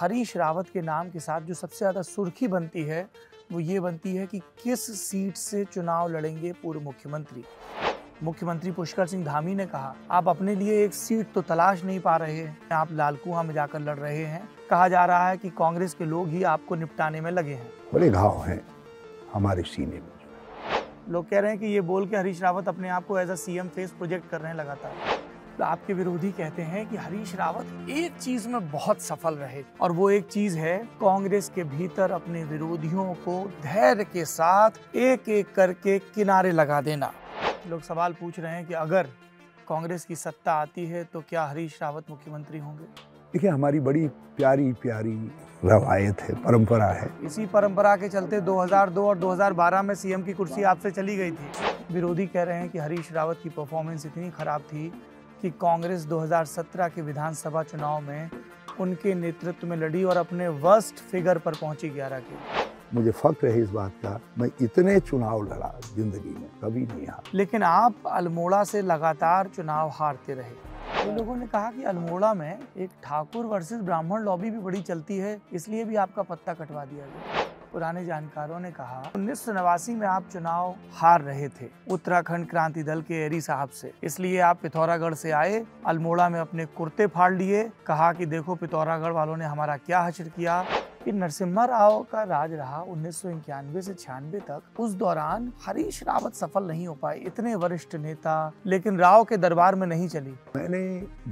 हरीश रावत के नाम के साथ जो सबसे ज़्यादा सुर्खी बनती है वो ये बनती है कि किस सीट से चुनाव लड़ेंगे पूर्व मुख्यमंत्री मुख्यमंत्री पुष्कर सिंह धामी ने कहा आप अपने लिए एक सीट तो तलाश नहीं पा रहे हैं आप लालकुहा में जाकर लड़ रहे हैं कहा जा रहा है कि कांग्रेस के लोग ही आपको निपटाने में लगे हैं बड़े घाव हैं हमारे सीने में लोग कह रहे हैं कि ये बोल के हरीश रावत अपने आप को as a CM face project कर रहे हैं लगातार आपके विरोधी कहते हैं कि हरीश रावत एक चीज में बहुत सफल रहे और वो एक चीज है कांग्रेस के भीतर अपने विरोधियों को धैर्य के साथ एक एक करके किनारे लगा देना लोग सवाल पूछ रहे हैं कि अगर कांग्रेस की सत्ता आती है तो क्या हरीश रावत मुख्यमंत्री होंगे देखिए हमारी बड़ी प्यारी प्यारी रवायत है परंपरा है इसी परंपरा के चलते 2002 और 2012 में सीएम की कुर्सी आपसे चली गई थी विरोधी कह रहे हैं कि हरीश रावत की परफॉर्मेंस इतनी खराब थी कि कांग्रेस 2017 के विधानसभा चुनाव में उनके नेतृत्व में लड़ी और अपने वर्स्ट फिगर पर पहुंची ग्यारह के मुझे फक्र है इस बात का मैं इतने चुनाव लड़ा जिंदगी में कभी नहीं हार लेकिन आप अल्मोड़ा से लगातार चुनाव हारते रहे तो लोगों ने कहा कि अल्मोड़ा में एक ठाकुर वर्सेस ब्राह्मण लॉबी भी बड़ी चलती है इसलिए भी आपका पत्ता कटवा दिया गया पुराने जानकारों ने कहा उन्नीस नवासी में आप चुनाव हार रहे थे उत्तराखंड क्रांति दल के एरी साहब से इसलिए आप पिथौरागढ़ से आए अल्मोड़ा में अपने कुर्ते फाड़ लिए कहा कि देखो पिथौरागढ़ वालों ने हमारा क्या हशर किया कि नरसिम्हा राव का राज रहा उन्नीस से छियानवे तक उस दौरान हरीश रावत सफल नहीं हो पाए इतने वरिष्ठ नेता लेकिन राव के दरबार में नहीं चली मैंने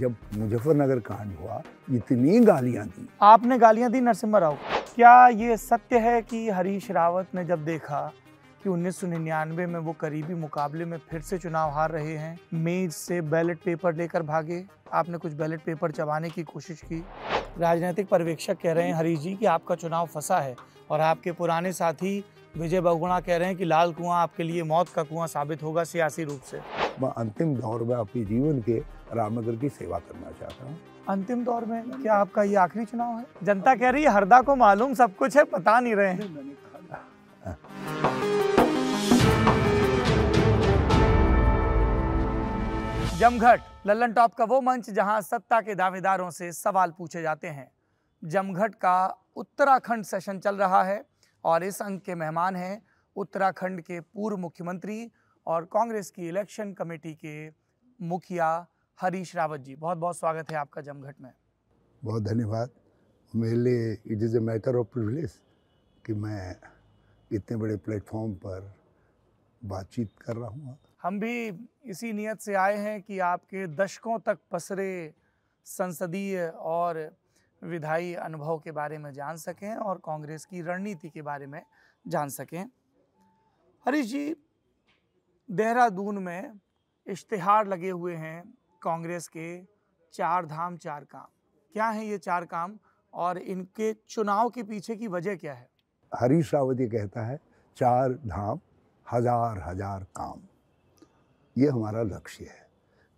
जब मुजफ्फरनगर कांड हुआ इतनी गालियाँ दी आपने गालियां दी नरसिम्हा राव क्या ये सत्य है कि हरीश रावत ने जब देखा कि 1999 में वो करीबी मुकाबले में फिर से चुनाव हार रहे हैं मेज से बैलेट पेपर लेकर भागे आपने कुछ बैलेट पेपर चबाने की कोशिश की राजनीतिक पर्यवेक्षक कह रहे हैं हरीश जी की आपका चुनाव फंसा है और आपके पुराने साथी विजय बहुगुणा कह रहे हैं कि लाल कुआं आपके लिए मौत का कुआं साबित होगा सियासी रूप से मैं अंतिम दौर में अपने जीवन के रामनगर की सेवा करना चाहता हूँ अंतिम दौर में क्या आपका ये आखिरी चुनाव है जनता कह रही है हरदा को मालूम सब कुछ है पता नहीं रहे हैं जमघट लल्लन टॉप का वो मंच जहां सत्ता के दावेदारों से सवाल पूछे जाते हैं जमघट का उत्तराखंड सेशन चल रहा है और इस अंक के मेहमान हैं उत्तराखंड के पूर्व मुख्यमंत्री और कांग्रेस की इलेक्शन कमेटी के मुखिया हरीश रावत जी बहुत बहुत स्वागत है आपका जमघट में बहुत धन्यवाद मेरे लिए it is a matter of privilege कि मैं इतने बड़े प्लेटफॉर्म पर बातचीत कर रहा हूँ हम भी इसी नियत से आए हैं कि आपके दशकों तक पसरे संसदीय और विधायी अनुभव के बारे में जान सकें और कांग्रेस की रणनीति के बारे में जान सकें हरीश जी देहरादून में इश्तहार लगे हुए हैं कांग्रेस के चार धाम चार काम क्या हैं ये चार काम और इनके चुनाव के पीछे की वजह क्या है हरीश रावत ये कहता है चार धाम हजार हजार काम ये हमारा लक्ष्य है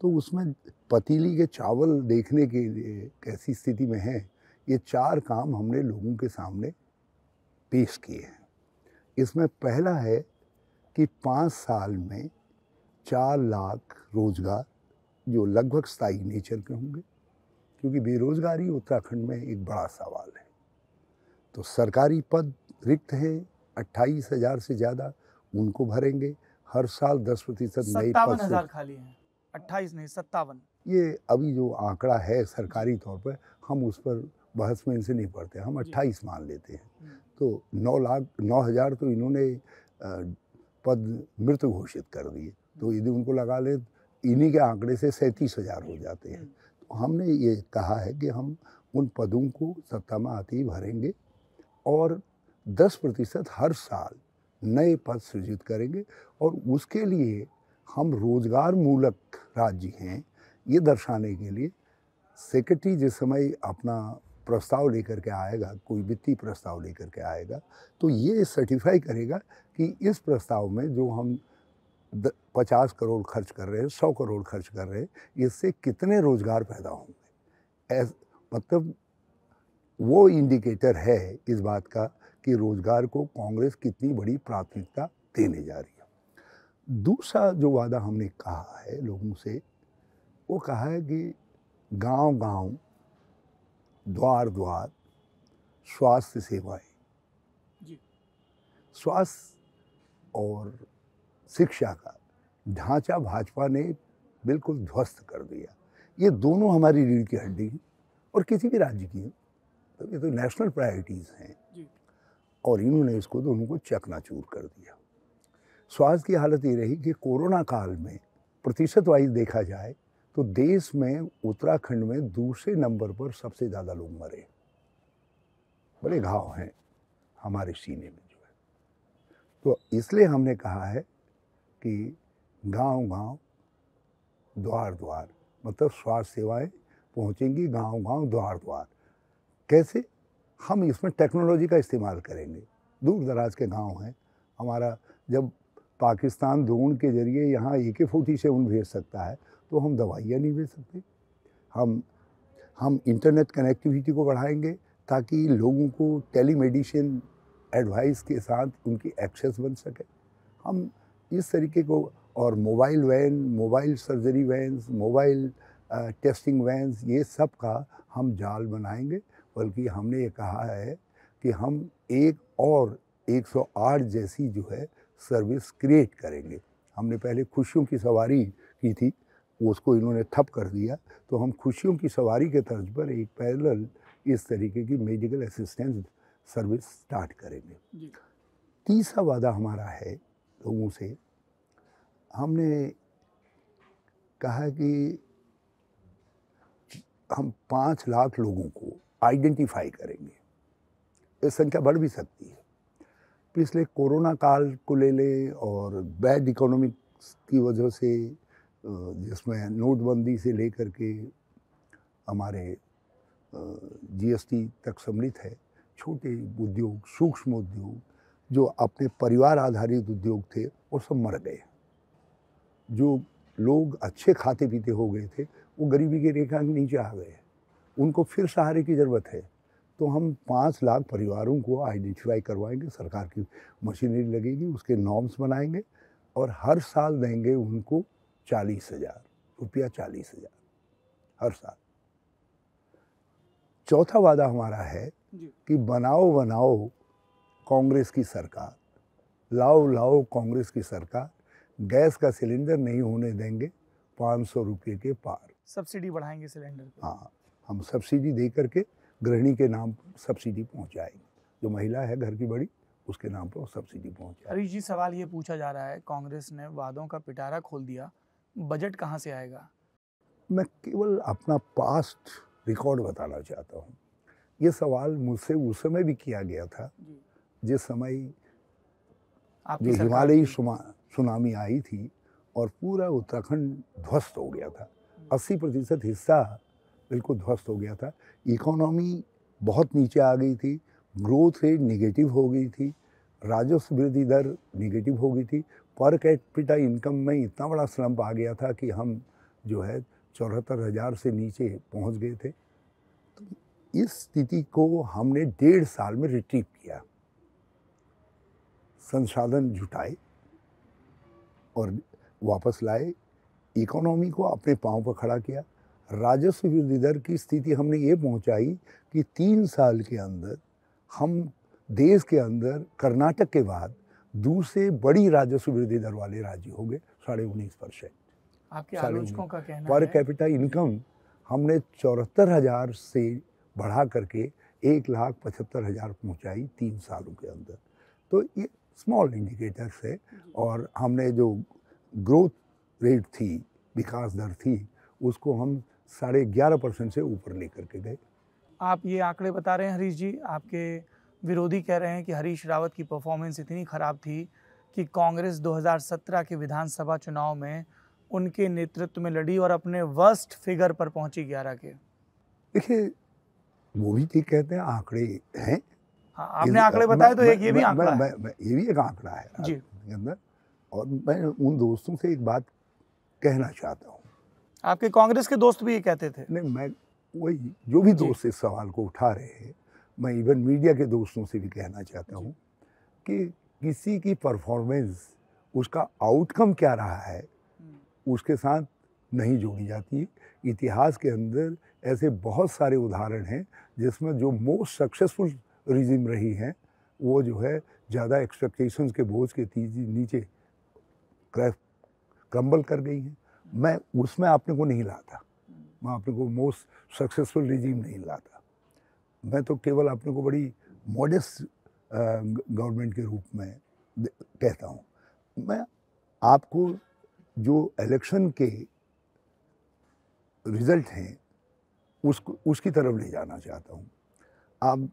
तो उसमें पतीली के चावल देखने के लिए कैसी स्थिति में है ये चार काम हमने लोगों के सामने पेश किए हैं इसमें पहला है कि पाँच साल में चार लाख रोज़गार जो लगभग स्थायी नेचर के होंगे क्योंकि बेरोज़गारी उत्तराखंड में एक बड़ा सवाल है तो सरकारी पद रिक्त हैं अट्ठाईस हज़ार से ज़्यादा उनको भरेंगे हर साल दस प्रतिशत नई पद खाली हैं अट्ठाईस नहीं सत्तावन ये अभी जो आंकड़ा है सरकारी तौर पर हम उस पर बहस में इनसे नहीं पढ़ते हम अट्ठाईस मान लेते हैं हम्म। तो नौ लाख नौ हज़ार तो इन्होंने पद मृत घोषित कर दिए हम्म। तो यदि उनको लगा ले इन्हीं के आंकड़े से सैंतीस हज़ार हो जाते हैं हम्म। तो हमने ये कहा है कि हम उन पदों को सत्ता में आते ही भरेंगे और दस प्रतिशत हर साल नए पद सृजित करेंगे और उसके लिए हम रोजगार मूलक राज्य हैं ये दर्शाने के लिए सेक्रेटरी जिस समय अपना प्रस्ताव लेकर के आएगा कोई वित्तीय प्रस्ताव लेकर के आएगा तो ये सर्टिफाई करेगा कि इस प्रस्ताव में जो हम पचास करोड़ खर्च कर रहे हैं सौ करोड़ खर्च कर रहे हैं इससे कितने रोजगार पैदा होंगे एस मतलब वो इंडिकेटर है इस बात का कि रोज़गार को कांग्रेस कितनी बड़ी प्राथमिकता देने जा रही है दूसरा जो वादा हमने कहा है लोगों से वो कहा है कि गांव गांव द्वार द्वार स्वास्थ्य सेवाएं स्वास्थ्य और शिक्षा का ढांचा भाजपा ने बिल्कुल ध्वस्त कर दिया ये दोनों हमारी रीढ़ की हड्डी हैं और किसी भी राज्य की तो ये तो नेशनल प्रायोरिटीज़ हैं और इन्होंने इसको दोनों को चकनाचूर कर दिया स्वास्थ्य की हालत ये रही कि कोरोना काल में प्रतिशत वाइज देखा जाए तो देश में उत्तराखंड में दूसरे नंबर पर सबसे ज़्यादा लोग मरे बड़े घाव हैं हमारे सीने में जो है तो इसलिए हमने कहा है कि गांव गांव द्वार द्वार मतलब स्वास्थ्य सेवाएं पहुंचेंगी गांव गांव द्वार द्वार कैसे हम इसमें टेक्नोलॉजी का इस्तेमाल करेंगे दूर दराज के गांव हैं हमारा जब पाकिस्तान ड्रोन के ज़रिए यहाँ ए के फोर्टी सेवन भेज सकता है तो हम दवाइयाँ नहीं भेज सकते हम हम इंटरनेट कनेक्टिविटी को बढ़ाएंगे ताकि लोगों को टेलीमेडिसिन एडवाइस के साथ उनकी एक्सेस बन सके हम इस तरीके को और mobile van mobile surgery vans mobile testing vans ये सब का हम जाल बनाएंगे बल्कि हमने ये कहा है कि हम एक और 108 जैसी जो है सर्विस क्रिएट करेंगे हमने पहले खुशियों की सवारी की थी उसको इन्होंने थप कर दिया तो हम खुशियों की सवारी के तर्ज पर एक पैरल इस तरीके की मेडिकल असिस्टेंस सर्विस स्टार्ट करेंगे तीसरा वादा हमारा है लोगों से हमने कहा कि हम पाँच लाख लोगों को आइडेंटिफाई करेंगे ये संख्या बढ़ भी सकती है पिछले कोरोना काल को ले लें और बैड इकोनॉमिक्स की वजह से जिसमें नोटबंदी से लेकर के हमारे जीएसटी तक सम्मिलित है छोटे उद्योग सूक्ष्म उद्योग जो अपने परिवार आधारित उद्योग थे वो सब मर गए जो लोग अच्छे खाते पीते हो गए थे वो गरीबी के रेखा के नीचे आ गए उनको फिर सहारे की ज़रूरत है तो हम पाँच लाख परिवारों को आइडेंटिफाई करवाएंगे सरकार की मशीनरी लगेगी उसके नॉर्म्स बनाएंगे और हर साल देंगे उनको चालीस हज़ार रुपया चालीस हज़ार हर साल चौथा वादा हमारा है कि बनाओ बनाओ कांग्रेस की सरकार लाओ लाओ कांग्रेस की सरकार गैस का सिलेंडर नहीं होने देंगे पाँच सौ रुपये के पार सब्सिडी बढ़ाएंगे सिलेंडर हाँ हम सब्सिडी दे करके गृहिणी के नाम पर सब्सिडी पहुँचाएंगे जो महिला है घर की बड़ी उसके नाम पर सब्सिडी पहुँच हरीश जी सवाल ये पूछा जा रहा है कांग्रेस ने वादों का पिटारा खोल दिया बजट कहाँ से आएगा मैं केवल अपना पास्ट रिकॉर्ड बताना चाहता हूँ ये सवाल मुझसे उस समय भी किया गया था जिस समय जो हिमालयी सुनामी आई थी और पूरा उत्तराखंड ध्वस्त हो गया था 80 प्रतिशत हिस्सा बिल्कुल ध्वस्त हो गया था इकोनॉमी बहुत नीचे आ गई थी ग्रोथ रेट निगेटिव हो गई थी राजस्व वृद्धि दर निगेटिव हो गई थी पर कैपिटा इनकम में इतना बड़ा स्लम्प आ गया था कि हम जो है चौहत्तर हज़ार से नीचे पहुंच गए थे तो इस स्थिति को हमने डेढ़ साल में रिट्रीव किया संसाधन जुटाए और वापस लाए इकोनॉमी को अपने पाँव पर खड़ा किया राजस्व वृद्धि दर की स्थिति हमने ये पहुंचाई कि तीन साल के अंदर हम देश के अंदर कर्नाटक के बाद दूसरे बड़ी राजस्व वृद्धि दर वाले राज्य हो गए साढ़े उन्नीस परसेंट पर कैपिटल इनकम हमने चौहत्तर हजार से बढ़ा करके एक लाख पचहत्तर हजार पहुँचाई तीन सालों के अंदर तो ये स्मॉल इंडिकेटर्स है और हमने जो ग्रोथ रेट थी विकास दर थी उसको हम साढ़े ग्यारह परसेंट से ऊपर लेकर के गए आप ये आंकड़े बता रहे हैं हरीश जी आपके विरोधी कह रहे हैं कि हरीश रावत की परफॉर्मेंस इतनी ख़राब थी कि कांग्रेस 2017 के विधानसभा चुनाव में उनके नेतृत्व में लड़ी और अपने वर्स्ट फिगर पर पहुंची ग्यारह के देखिए वो भी ठीक कहते हैं आंकड़े हैं हाँ, आपने आंकड़े बताए तो एक ये भी आंकड़ा है ये भी एक आंकड़ा है जी और मैं उन दोस्तों से एक बात कहना चाहता हूँ आपके कांग्रेस के दोस्त भी ये कहते थे नहीं मैं वही जो भी दोस्त इस सवाल को उठा रहे हैं मैं इवन मीडिया के दोस्तों से भी कहना चाहता हूँ कि किसी की परफॉर्मेंस उसका आउटकम क्या रहा है हम्म। उसके साथ नहीं जोड़ी जाती इतिहास के अंदर ऐसे बहुत सारे उदाहरण हैं जिसमें जो मोस्ट सक्सेसफुल रिजिम रही हैं वो जो है ज़्यादा एक्सपेक्टेशंस के बोझ के नीचे क्रम्बल कर गई हैं मैं उसमें आपने को नहीं लाता मैं अपने को मोस्ट सक्सेसफुल रिजीम नहीं लाता मैं तो केवल अपने को बड़ी मॉडेस्ट गवर्नमेंट के रूप में कहता हूँ मैं आपको जो इलेक्शन के रिजल्ट हैं उसको उसकी तरफ ले जाना चाहता हूँ आप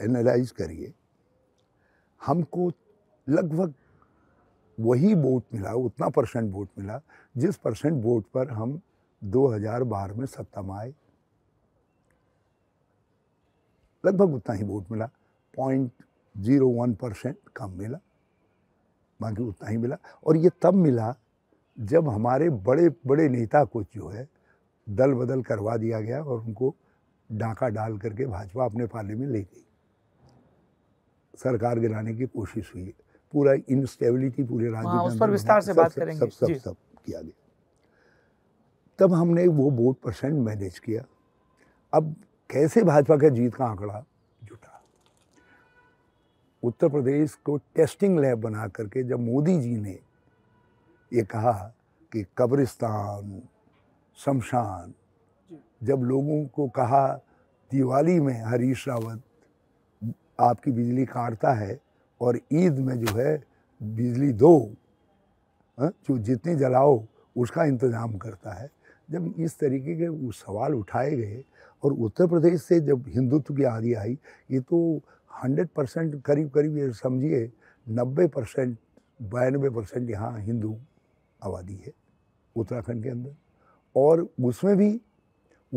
एनालाइज करिए हमको लगभग वही वोट मिला उतना परसेंट वोट मिला जिस परसेंट वोट पर हम 2012 में सत्ता में आए लगभग उतना ही वोट मिला पॉइंट जीरो वन परसेंट कम मिला बाकी उतना ही मिला और ये तब मिला जब हमारे बड़े बड़े नेता को जो है दल बदल करवा दिया गया और उनको डाका डाल करके भाजपा अपने पाले में ले गई सरकार गिराने की कोशिश हुई पूरा इनस्टेबिलिटी पूरे राज्य हाँ, में उस पर विस्तार से बात करेंगे सब सब, सब, सब किया गया तब हमने वो वोट परसेंट मैनेज किया अब कैसे भाजपा का जीत का आंकड़ा जुटा उत्तर प्रदेश को टेस्टिंग लैब बना करके जब मोदी जी ने ये कहा कि कब्रिस्तान शमशान जब लोगों को कहा दिवाली में हरीश रावत आपकी बिजली काटता है और ईद में जो है बिजली दो हाँ, जो जितनी जलाओ उसका इंतज़ाम करता है जब इस तरीके के वो सवाल उठाए गए और उत्तर प्रदेश से जब हिंदुत्व की आदि आई ये तो हंड्रेड परसेंट करीब करीब ये समझिए नब्बे परसेंट बयानबे परसेंट यहाँ हिंदू आबादी है उत्तराखंड के अंदर और उसमें भी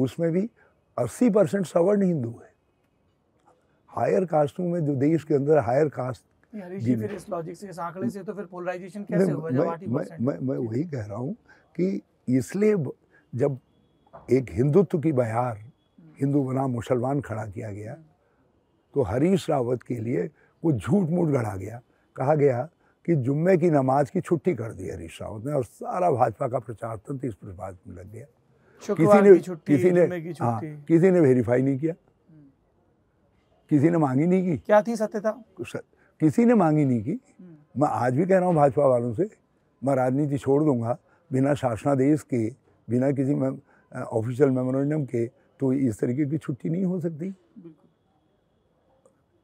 उसमें भी अस्सी परसेंट सवर्ण हिंदू है हायर कास्टों में जो देश के अंदर हायर कास्ट जी फिर इस लॉजिक से इस आंकड़े से तो फिर पोलराइजेशन कैसे होगा जब मैं, मैं, मैं, मैं वही कह रहा हूँ कि इसलिए जब एक हिंदुत्व की बयार हिंदू बना मुसलमान खड़ा किया गया तो हरीश रावत के लिए वो झूठ मूठ गढ़ा गया कहा गया कि जुम्मे की नमाज की छुट्टी कर दी हरीश रावत ने और सारा भाजपा का प्रचार तंत्र इस पर बाद में लग गया किसी ने किसी ने हाँ किसी ने वेरीफाई नहीं किया हम्म। किसी ने मांगी नहीं की क्या थी सत्यता किसी ने मांगी नहीं की हम्म। मैं आज भी कह रहा हूँ भाजपा वालों से मैं राजनीति छोड़ दूंगा बिना शासनादेश के बिना किसी ऑफिशियल मेमोरेंडम के तो इस तरीके की छुट्टी नहीं हो सकती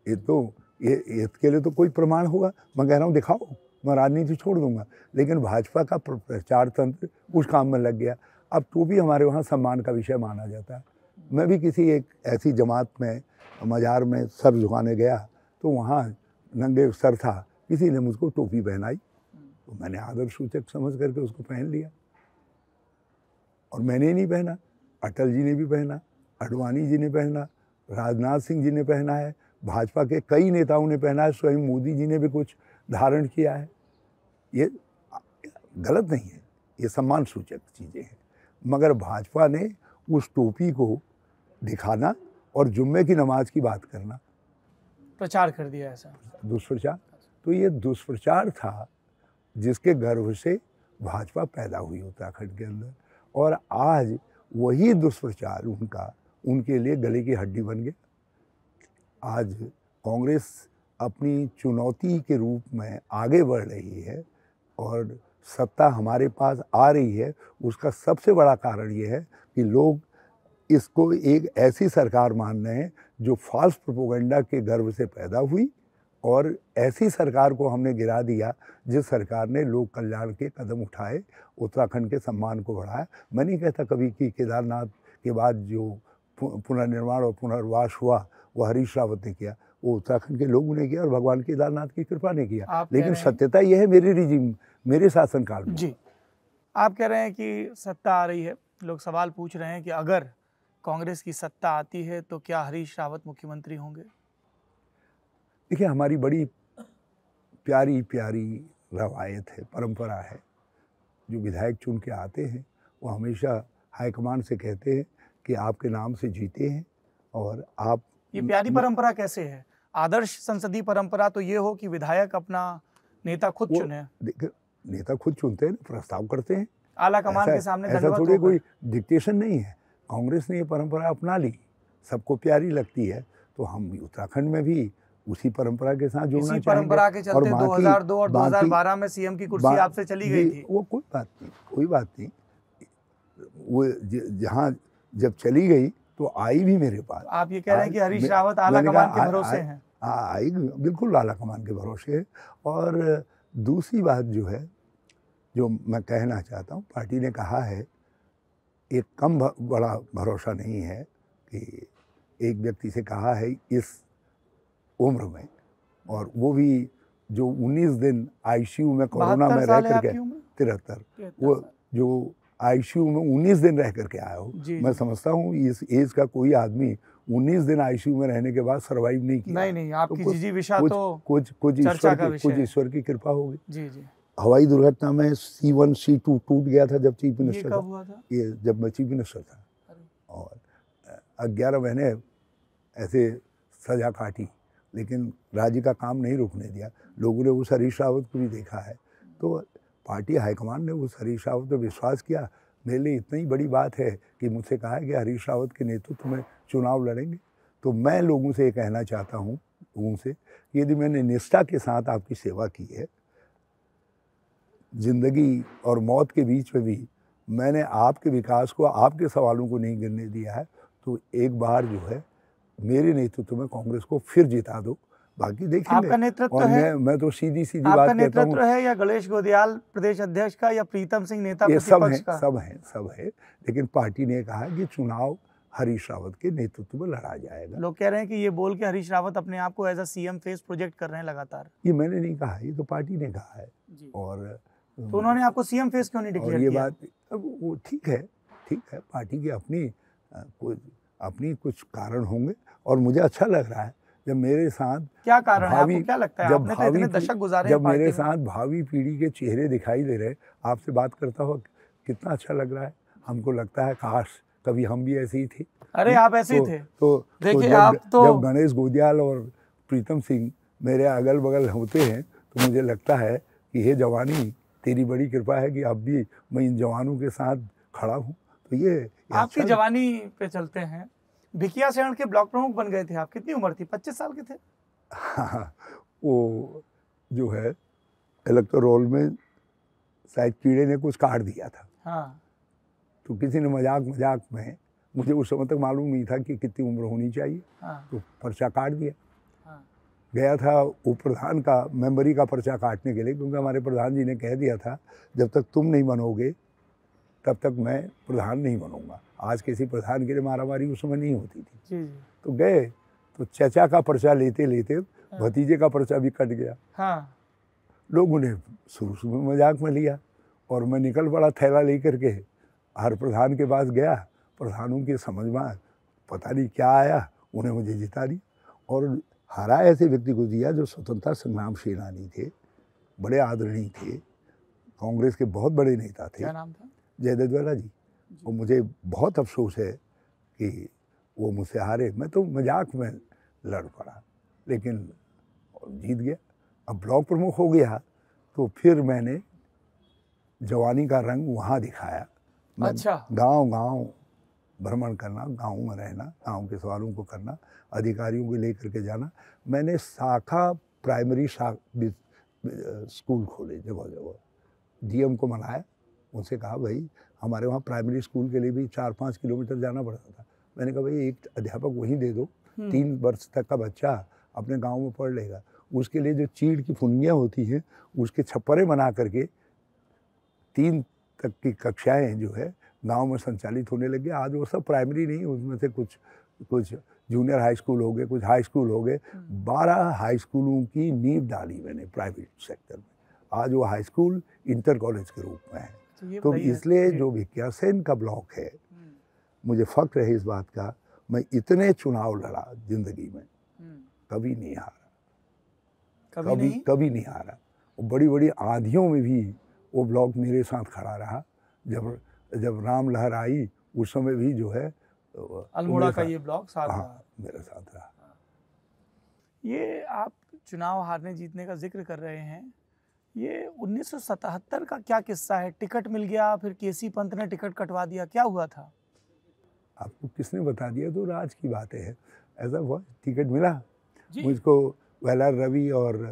ये तो ये इसके लिए तो कोई प्रमाण होगा मैं कह रहा हूँ दिखाओ मैं राजनीति छोड़ दूंगा लेकिन भाजपा का प्रचार तंत्र उस काम में लग गया अब तो भी हमारे वहाँ सम्मान का विषय माना जाता है मैं भी किसी एक ऐसी जमात में मज़ार में सर झुकाने गया तो वहाँ नंगे सर था किसी ने मुझको टोपी पहनाई तो मैंने आदर सूचक समझ करके उसको पहन लिया और मैंने नहीं पहना अटल जी ने भी पहना अडवाणी जी ने पहना राजनाथ सिंह जी ने पहना है भाजपा के कई नेताओं ने पहना है स्वयं मोदी जी ने भी कुछ धारण किया है ये गलत नहीं है ये सम्मान सूचक चीज़ें हैं मगर भाजपा ने उस टोपी को दिखाना और जुम्मे की नमाज की बात करना प्रचार कर दिया ऐसा दुष्प्रचार तो ये दुष्प्रचार था जिसके गर्भ से भाजपा पैदा हुई उत्तराखंड के अंदर और आज वही दुष्प्रचार उनका उनके लिए गले की हड्डी बन गया आज कांग्रेस अपनी चुनौती के रूप में आगे बढ़ रही है और सत्ता हमारे पास आ रही है उसका सबसे बड़ा कारण ये है कि लोग इसको एक ऐसी सरकार मान रहे हैं जो फॉल्स प्रोपोगंडा के गर्व से पैदा हुई और ऐसी सरकार को हमने गिरा दिया जिस सरकार ने लोक कल्याण के कदम उठाए उत्तराखंड के सम्मान को बढ़ाया मैं नहीं कहता कभी कि केदारनाथ के बाद जो पुनर्निर्माण और पुनर्वास हुआ वो हरीश रावत ने किया वो उत्तराखंड के लोगों ने किया और भगवान केदारनाथ की कृपा ने किया लेकिन सत्यता यह है मेरे रिजिम मेरे शासनकाल में जी आप कह रहे हैं कि सत्ता आ रही है लोग सवाल पूछ रहे हैं कि अगर कांग्रेस की सत्ता आती है तो क्या हरीश रावत मुख्यमंत्री होंगे देखिए हमारी बड़ी प्यारी प्यारी रवायत है परंपरा है जो विधायक चुन के आते हैं वो हमेशा हाईकमान से कहते हैं कि आपके नाम से जीते हैं और आप ये प्यारी परंपरा कैसे है आदर्श संसदीय परंपरा तो ये हो कि विधायक अपना नेता खुद चुने नेता खुद चुनते हैं प्रस्ताव करते हैं आला कमान के सामने ऐसा थोड़ी कोई डिक्टेशन नहीं है कांग्रेस ने ये परंपरा अपना ली सबको प्यारी लगती है तो हम उत्तराखंड में भी उसी परंपरा के साथ जुड़ना परंपरा के चलते और 2002 और 2012 में सीएम की कुर्सी आपसे चली गई थी वो कोई बात नहीं कोई बात नहीं वो जहाँ जब चली गई तो आई भी मेरे पास आप ये कह रहे हैं कि हरीश रावत आला हाँ, कमान के भरोसे हैं हाँ आई बिल्कुल आला कमान के भरोसे और दूसरी बात जो है जो मैं कहना चाहता हूँ पार्टी ने कहा है एक कम बड़ा भरोसा नहीं है कि एक व्यक्ति से कहा है इस उम्र में और वो भी जो 19 दिन आईसीयू में कोरोना में रह करके तिहत्तर वो जो आईसीयू में 19 दिन रह करके आया हो मैं समझता हूँ इस एज का कोई आदमी 19 दिन आईसीयू में रहने के बाद सरवाइव नहीं किया नहीं नहीं तो आपकी तो कुछ, विषा कुछ, तो कुछ कुछ ईश्वर की कुछ ईश्वर की कृपा होगी जी जी हवाई दुर्घटना में सी वन सी टू टूट गया था जब चीफ मिनिस्टर था।, था ये जब मैं चीफ मिनिस्टर था और ग्यारह महीने ऐसे सजा काटी लेकिन राज्य का काम नहीं रुकने दिया लोगों ने उस हरीश रावत को भी देखा है तो पार्टी हाईकमान ने उस हरीश रावत पर विश्वास किया मेरे लिए इतनी ही बड़ी बात है कि मुझसे कहा है कि हरीश रावत के नेतृत्व में चुनाव लड़ेंगे तो मैं लोगों से ये कहना चाहता हूँ लोगों से यदि मैंने निष्ठा के साथ आपकी सेवा की है ज़िंदगी और मौत के बीच में भी मैंने आपके विकास को आपके सवालों को नहीं गिरने दिया है तो एक बार जो है मेरे नेतृत्व में कांग्रेस को फिर जिता दो बाकी देखिए आपका नेतृत्व है मैं, मैं तो सीधी सीधी बात कहता हूँ है या गणेश गोदियाल प्रदेश अध्यक्ष का या प्रीतम सिंह नेता ये सब है का? सब है सब है लेकिन पार्टी ने कहा कि चुनाव हरीश रावत के नेतृत्व में लड़ा जाएगा लोग कह रहे हैं कि ये बोल के हरीश रावत अपने आप को as a CM face project कर रहे हैं लगातार ये मैंने नहीं कहा ये तो पार्टी ने कहा है और तो हम्म। उन्होंने आपको सीएम फेस क्यों नहीं डिक्लेयर किया बात अब वो ठीक है ठीक है पार्टी की अपनी कोई अपनी कुछ कारण होंगे और मुझे अच्छा लग रहा है जब मेरे साथ क्या कारण है आपको क्या लगता है जब तो भावी दशक गुजारे जब मेरे साथ भावी पीढ़ी के चेहरे दिखाई दे रहे आपसे बात करता हुआ कितना अच्छा लग रहा है हमको लगता है काश कभी हम भी ऐसे ही थे अरे हम्म, आप ऐसे तो, ही थे तो, तो देखिए तो आप तो जब गणेश गोदियाल और प्रीतम सिंह मेरे अगल बगल होते हैं तो मुझे लगता है कि ये जवानी तेरी बड़ी कृपा है कि अब भी मैं इन जवानों के साथ खड़ा हूँ तो ये, आपकी अच्छा जवानी पे चलते हैं भिकिया सेण के ब्लॉक प्रमुख बन गए थे आप कितनी उम्र थी पच्चीस साल के थे हाँ वो जो है इलेक्ट्रोल में शायद कीड़े ने कुछ काट दिया था हाँ तो किसी ने मजाक मजाक में मुझे उस समय तक मालूम नहीं था कि कितनी उम्र होनी चाहिए हाँ। तो पर्चा काट दिया गया था उप प्रधान का मेमोरी का पर्चा काटने के लिए क्योंकि हमारे प्रधान जी ने कह दिया था जब तक तुम नहीं बनोगे तब तक मैं प्रधान नहीं बनूंगा आज किसी प्रधान के लिए मारामारी उस समय नहीं होती थी तो गए तो चचा का पर्चा लेते लेते हाँ। भतीजे का पर्चा भी कट गया हाँ। लोगों ने शुरू शुरू में मजाक में लिया और मैं निकल पड़ा थैला लेकर के हर प्रधान के पास गया प्रधानों के समझ में पता नहीं क्या आया उन्हें मुझे जिता दी और हरा ऐसे व्यक्ति को दिया जो स्वतंत्रता संग्राम सेनानी थे बड़े आदरणीय थे कांग्रेस के बहुत बड़े नेता थे क्या नाम था जयदेव जी वो मुझे बहुत अफसोस है कि वो मुझसे हारे मैं तो मजाक में लड़ पड़ा लेकिन जीत गया अब ब्लॉक प्रमुख हो गया तो फिर मैंने जवानी का रंग वहाँ दिखाया अच्छा गांव गांव भ्रमण करना गांव में रहना गांव के सवालों को करना अधिकारियों को लेकर के जाना मैंने शाखा प्राइमरी शाखा स्कूल खोले जगह जगह डीएम को मनाया उनसे कहा भाई हमारे वहाँ प्राइमरी स्कूल के लिए भी चार पाँच किलोमीटर जाना पड़ता था मैंने कहा भाई एक अध्यापक वहीं दे दो हम्म। तीन वर्ष तक का बच्चा अपने गाँव में पढ़ लेगा उसके लिए जो चीड़ की फुनियाँ होती हैं उसके छप्परे बना करके तीन तक की कक्षाएं जो है गांव में संचालित होने लगे आज वो सब प्राइमरी नहीं उसमें से कुछ कुछ जूनियर हाई स्कूल हो गए कुछ हाई स्कूल हो गए हम्म। बारह हाई स्कूलों की नींव डाली मैंने प्राइवेट सेक्टर में आज वो हाई स्कूल इंटर कॉलेज के रूप में है तो, तो इसलिए जो सेन का ब्लॉक है हम्म। मुझे फक्र है इस बात का मैं इतने चुनाव लड़ा जिंदगी में हम्म। कभी नहीं हारा कभी कभी नहीं? कभी नहीं हारा बड़ी बड़ी आंधियों में भी वो ब्लॉक मेरे साथ खड़ा रहा जब जब राम लहर आई उस समय भी जो है अल्मोड़ा का ये ब्लॉक साथ हाँ, रहा मेरे साथ रहा ये आप चुनाव हारने जीतने का जिक्र कर रहे हैं ये 1977 का क्या किस्सा है टिकट मिल गया फिर केसी पंत ने टिकट कटवा दिया क्या हुआ था आपको किसने बता दिया तो राज की बातें हैं ऐसा हुआ टिकट मिला मुझको वैलार रवि और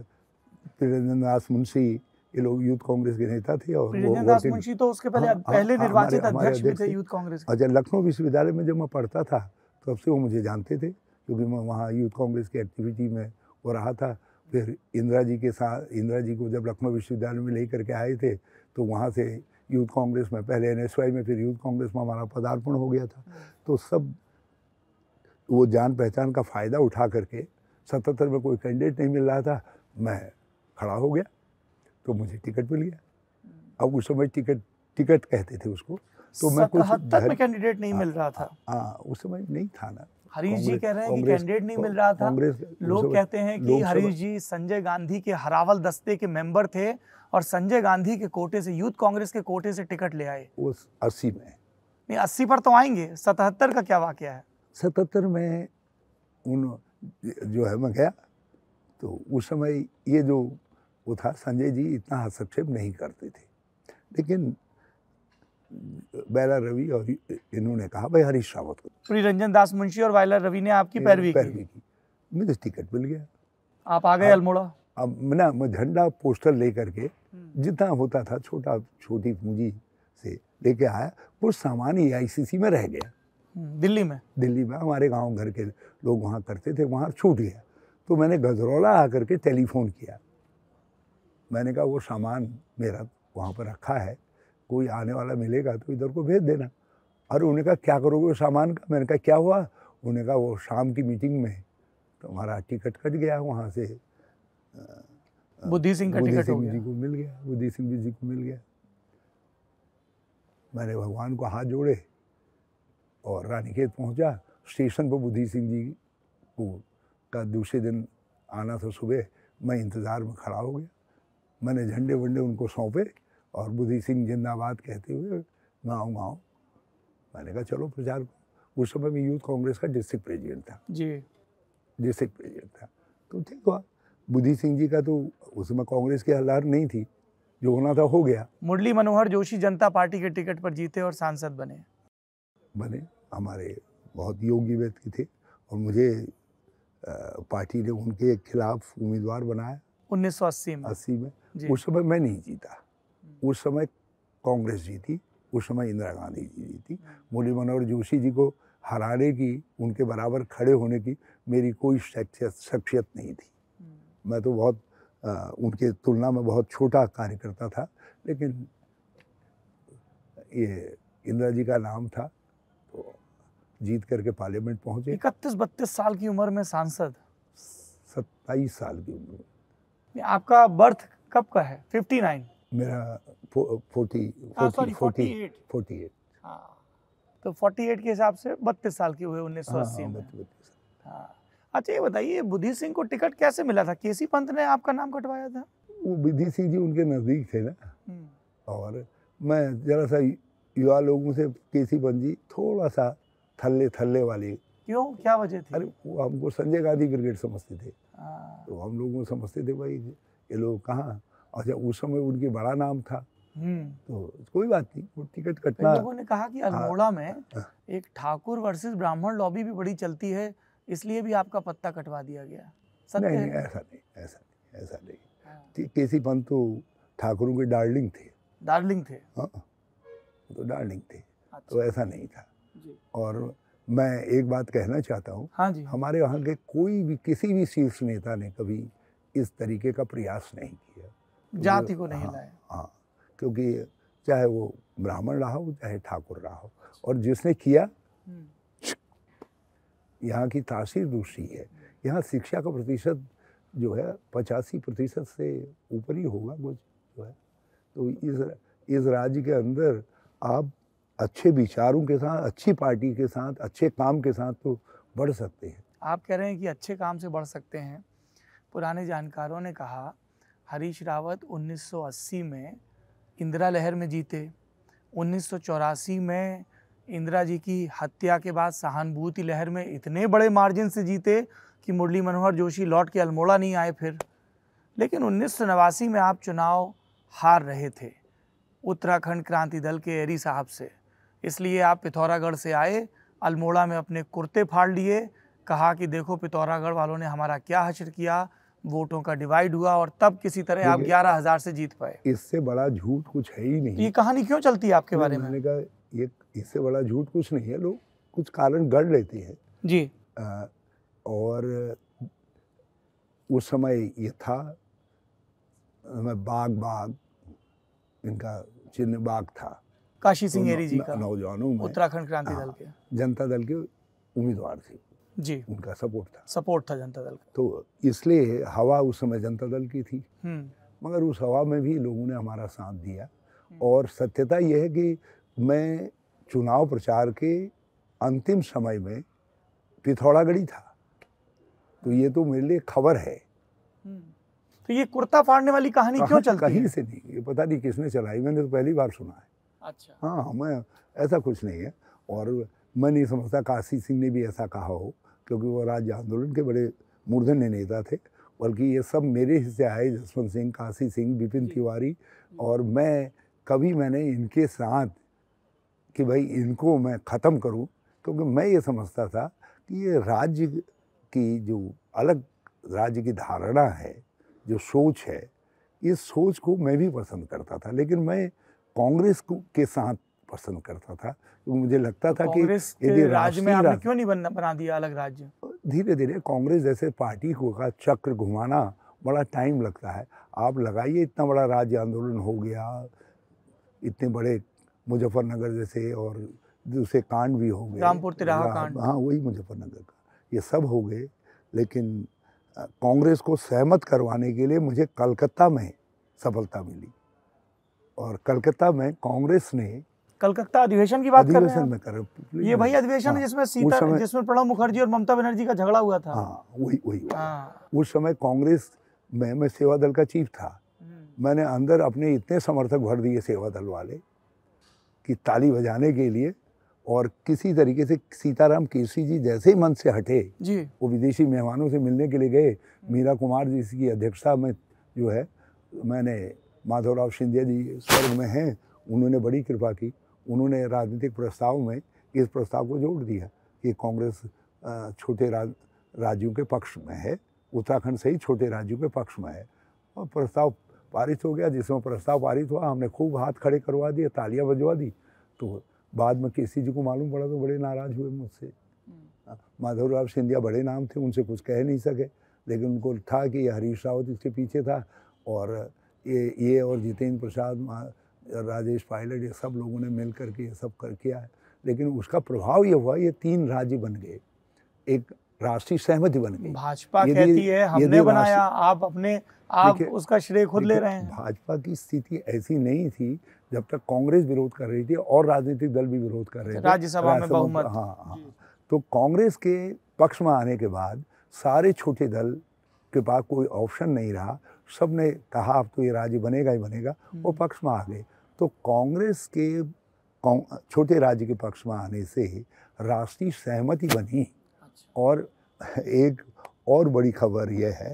त्रिरेंद्र दास मुंशी ये लोग यूथ कांग्रेस के नेता थे और दास मुंशी तो उसके पहले हाँ, हाँ पहले हाँ, निर्वाचित अध्यक्ष भी थे यूथ कांग्रेस अच्छा लखनऊ विश्वविद्यालय में जब मैं पढ़ता था तो अब से वो मुझे जानते थे क्योंकि मैं वहाँ यूथ कांग्रेस की एक्टिविटी में वो रहा था फिर इंदिरा जी के साथ इंदिरा जी को जब लखनऊ विश्वविद्यालय में ले करके आए थे तो वहाँ से यूथ कांग्रेस में पहले एन में फिर यूथ कांग्रेस में हमारा पदार्पण हो गया था तो सब वो जान पहचान का फ़ायदा उठा करके सतहत्तर में कोई कैंडिडेट नहीं मिल रहा था मैं खड़ा हो गया तो मुझे टिकट मिल गया अब उस समय टिकट टिकट कहते थे उसको तो मैं कुछ में कैंडिडेट नहीं मिल रहा था हाँ, हाँ उस समय नहीं था ना हरीश जी कह रहे हैं कि कैंडिडेट नहीं मिल रहा था लोग कहते हैं कि हरीश जी संजय गांधी के हरावल दस्ते के मेंबर थे और संजय गांधी के कोटे से यूथ कांग्रेस के कोटे से टिकट ले आए उस अस्सी में नहीं अस्सी पर तो आएंगे सतहत्तर का क्या वाक्य है सतहत्तर में उन जो है मैं गया तो उस समय ये जो वो था संजय जी इतना हस्तक्षेप नहीं करते थे लेकिन बैला रवि और इन्होंने कहा भाई हरीश रावत को श्री रंजन दास मुंशी और बैला रवि ने आपकी पैरवी पैरवी की मुझे टिकट मिल गया आप आ गए अल्मोड़ा अब ना मैं झंडा पोस्टर लेकर के हम्म। जितना होता था छोटा छोटी पूंजी से लेके आया कुछ सामान ही आईसीसी में रह गया हम्म, दिल्ली में दिल्ली में हमारे गांव घर के लोग वहाँ करते थे वहाँ छूट गया तो मैंने गजरौला आकर के टेलीफोन किया मैंने कहा वो सामान मेरा वहाँ पर रखा है कोई आने वाला मिलेगा तो इधर को भेज देना और उन्हें कहा क्या करोगे वो सामान का मैंने कहा क्या हुआ उन्होंने कहा वो शाम की मीटिंग में तुम्हारा तो टिकट कट गया वहाँ से बुद्धि सिंह बुद्धि सिंह जी को मिल गया बुद्धि सिंह जी को मिल गया मैंने भगवान को हाथ जोड़े और रानीखेत पहुँचा स्टेशन पर बुद्धि सिंह जी को का दूसरे दिन आना था सुबह मैं इंतज़ार में खड़ा हो गया मैंने झंडे वंडे उनको सौंपे और बुद्धि सिंह जिंदाबाद कहते हुए गाँव गाँव मैंने कहा चलो प्रचार उस समय मैं यूथ कांग्रेस का डिस्ट्रिक्ट प्रेसिडेंट था जी डिस्ट्रिक्ट प्रेसिडेंट था तो ठीक हुआ बुद्धि सिंह जी का तो उस समय कांग्रेस की हलार नहीं थी जो होना था हो गया मुरली मनोहर जोशी जनता पार्टी के टिकट पर जीते और सांसद बने बने हमारे बहुत योग्य व्यक्ति थे और मुझे पार्टी ने उनके खिलाफ उम्मीदवार बनाया उन्नीस सौ अस्सी में अस्सी में उस समय मैं नहीं जीता हम्म। उस समय कांग्रेस जीती उस समय इंदिरा गांधी जी जीती हम्म। मुरली मनोहर जोशी जी को हराने की उनके बराबर खड़े होने की मेरी कोई शख्सियत शख्सियत नहीं थी हम्म। मैं तो बहुत आ, उनके तुलना में बहुत छोटा कार्यकर्ता था लेकिन ये इंदिरा जी का नाम था तो जीत करके पार्लियामेंट पहुंचे इकतीस बत्तीस साल की उम्र में सांसद सत्ताईस साल की उम्र में आपका बर्थ कब का है 59 मेरा 40 सॉरी 48 तो 48 के हिसाब से 32 साल के हुए 1980 में हाँ अच्छा ये बताइए बुद्धि सिंह को टिकट कैसे मिला था केसी पंत ने आपका नाम कटवाया था वो बुद्धि सिंह जी उनके नज़दीक थे ना हम्म। और मैं जरा सा युवा लोगों से केसी पंत जी थोड़ा सा थल्ले थल्ले वाले क्यों क्या वजह थी अरे वो हमको संजय गांधी ब्रिगेड समझते थे हाँ। तो हम लोगों समझते थे भाई ये लोग कहाँ और जब उस समय उनके बड़ा नाम था हम्म। तो कोई बात नहीं वो टिकट कटना लोगों ने कहा कि हाँ। अल्मोड़ा में हाँ। एक ठाकुर वर्सेस ब्राह्मण लॉबी भी बड़ी चलती है इसलिए भी आपका पत्ता कटवा दिया गया सत्य नहीं, नहीं ऐसा नहीं ऐसा नहीं ऐसा नहीं हाँ। केसी पंत तो ठाकुरों के डार्लिंग थे डार्लिंग थे हाँ तो डार्लिंग थे तो अच्छा। ऐसा नहीं था और मैं एक बात कहना चाहता हूँ हाँ जी हमारे वहाँ के कोई भी किसी भी शीर्ष नेता ने कभी इस तरीके का प्रयास नहीं किया जाति को हाँ, नहीं हाँ, लाया हाँ क्योंकि चाहे वो ब्राह्मण रहा हो चाहे ठाकुर रहा हो और जिसने किया यहाँ की तासीर दूसरी है यहाँ शिक्षा का प्रतिशत जो है पचासी प्रतिशत से ऊपर ही होगा कुछ जो है तो इस इस राज्य के अंदर आप अच्छे विचारों के साथ अच्छी पार्टी के साथ अच्छे काम के साथ तो बढ़ सकते हैं आप कह रहे हैं कि अच्छे काम से बढ़ सकते हैं पुराने जानकारों ने कहा हरीश रावत 1980 में इंदिरा लहर में जीते उन्नीस में इंदिरा जी की हत्या के बाद सहानुभूति लहर में इतने बड़े मार्जिन से जीते कि मुरली मनोहर जोशी लौट के अल्मोड़ा नहीं आए फिर लेकिन उन्नीस में आप चुनाव हार रहे थे उत्तराखंड क्रांति दल के एरी साहब से इसलिए आप पिथौरागढ़ से आए अल्मोड़ा में अपने कुर्ते फाड़ लिए कहा कि देखो पिथौरागढ़ वालों ने हमारा क्या हशर किया वोटों का डिवाइड हुआ और तब किसी तरह आप ग्यारह हजार से जीत पाए इससे बड़ा झूठ कुछ है ही नहीं ये कहानी क्यों चलती है आपके बारे में ये इससे बड़ा झूठ कुछ नहीं है लोग कुछ कारण गढ़ लेते हैं जी आ, और उस समय ये था मैं बाग बाग इनका चिन्ह बाग था काशी सिंह तो जी का नौजवानों में उत्तराखंड क्रांति हाँ, दल के जनता दल के उम्मीदवार थे जी उनका सपोर्ट था सपोर्ट था जनता दल का तो इसलिए हवा उस समय जनता दल की थी हम्म। मगर उस हवा में भी लोगों ने हमारा साथ दिया हम्म। और सत्यता यह है कि मैं चुनाव प्रचार के अंतिम समय में पिथौरागढ़ी था तो ये तो मेरे लिए खबर है हम्म। तो ये कुर्ता फाड़ने वाली कहानी क्यों चलती कहीं है? से नहीं ये पता नहीं किसने चलाई मैंने तो पहली बार सुना है अच्छा हाँ, हाँ मैं ऐसा कुछ नहीं है और मैं नहीं समझता काशी सिंह ने भी ऐसा कहा हो क्योंकि वो राज्य आंदोलन के बड़े मूर्धन्य नेता थे बल्कि ये सब मेरे हिस्से आए जसवंत सिंह काशी सिंह विपिन तिवारी और मैं कभी मैंने इनके साथ कि भाई इनको मैं ख़त्म करूं क्योंकि मैं ये समझता था कि ये राज्य की जो अलग राज्य की धारणा है जो सोच है इस सोच को मैं भी पसंद करता था लेकिन मैं कांग्रेस के साथ पसंद करता था क्योंकि मुझे लगता था कि यदि राज्य में आपने क्यों नहीं बनना बना दिया अलग राज्य धीरे धीरे कांग्रेस जैसे पार्टी को का चक्र घुमाना बड़ा टाइम लगता है आप लगाइए इतना बड़ा राज्य आंदोलन हो गया इतने बड़े मुजफ्फरनगर जैसे और दूसरे कांड भी हो गए रामपुर तिराहा हाँ वही मुजफ्फरनगर का ये सब हो गए लेकिन कांग्रेस को सहमत करवाने के लिए मुझे कलकत्ता में सफलता मिली और कलकत्ता में कांग्रेस ने कलकत्ता अधिवेशन की बात कर रहे हैं में कर रहे ये भाई अधिवेशन हाँ, जिसमें सीता जिसमें प्रणब मुखर्जी और ममता बनर्जी का झगड़ा हुआ था हाँ, वही वही हाँ। उस समय कांग्रेस में मैं सेवा दल का चीफ था हम्म। मैंने अंदर अपने इतने समर्थक भर दिए सेवा दल वाले कि ताली बजाने के लिए और किसी तरीके से सीताराम केसरी जी जैसे ही मन से हटे जी वो विदेशी मेहमानों से मिलने के लिए गए हम्म। मीरा कुमार जी की अध्यक्षता में जो है मैंने माधवराव शिंदे जी स्वर्ग में हैं उन्होंने बड़ी कृपा की उन्होंने राजनीतिक प्रस्ताव में इस प्रस्ताव को जोड़ दिया कि कांग्रेस छोटे राज राज्यों के पक्ष में है उत्तराखंड से ही छोटे राज्यों के पक्ष में है और प्रस्ताव पारित हो गया जिसमें प्रस्ताव पारित हुआ हमने खूब हाथ खड़े करवा दिए तालियां बजवा दी तो बाद में केसी जी को मालूम पड़ा तो बड़े नाराज़ हुए मुझसे हम्म। माधवराव सिंधिया बड़े नाम थे उनसे कुछ कह नहीं सके लेकिन उनको था कि हरीश रावत इसके पीछे था और ये ये और जितेंद्र प्रसाद राजेश पायलट ये सब लोगों ने मिल करके ये सब कर किया है लेकिन उसका प्रभाव ये हुआ ये तीन राज्य बन गए एक राष्ट्रीय सहमति बन गई भाजपा कहती है हमने बनाया आप अपने आप उसका श्रेय खुद ले रहे हैं भाजपा की स्थिति ऐसी नहीं थी जब तक कांग्रेस विरोध कर रही थी और राजनीतिक दल भी विरोध कर रहे थे राज्यसभा में बहुमत हाँ हाँ, हाँ। तो कांग्रेस के पक्ष में आने के बाद सारे छोटे दल के पास कोई ऑप्शन नहीं रहा सब ने कहा अब तो ये राज्य बनेगा ही बनेगा वो हम्म। पक्ष में आ गए तो कांग्रेस के छोटे राज्य के पक्ष में आने से राष्ट्रीय सहमति बनी अच्छा। और एक और बड़ी खबर यह है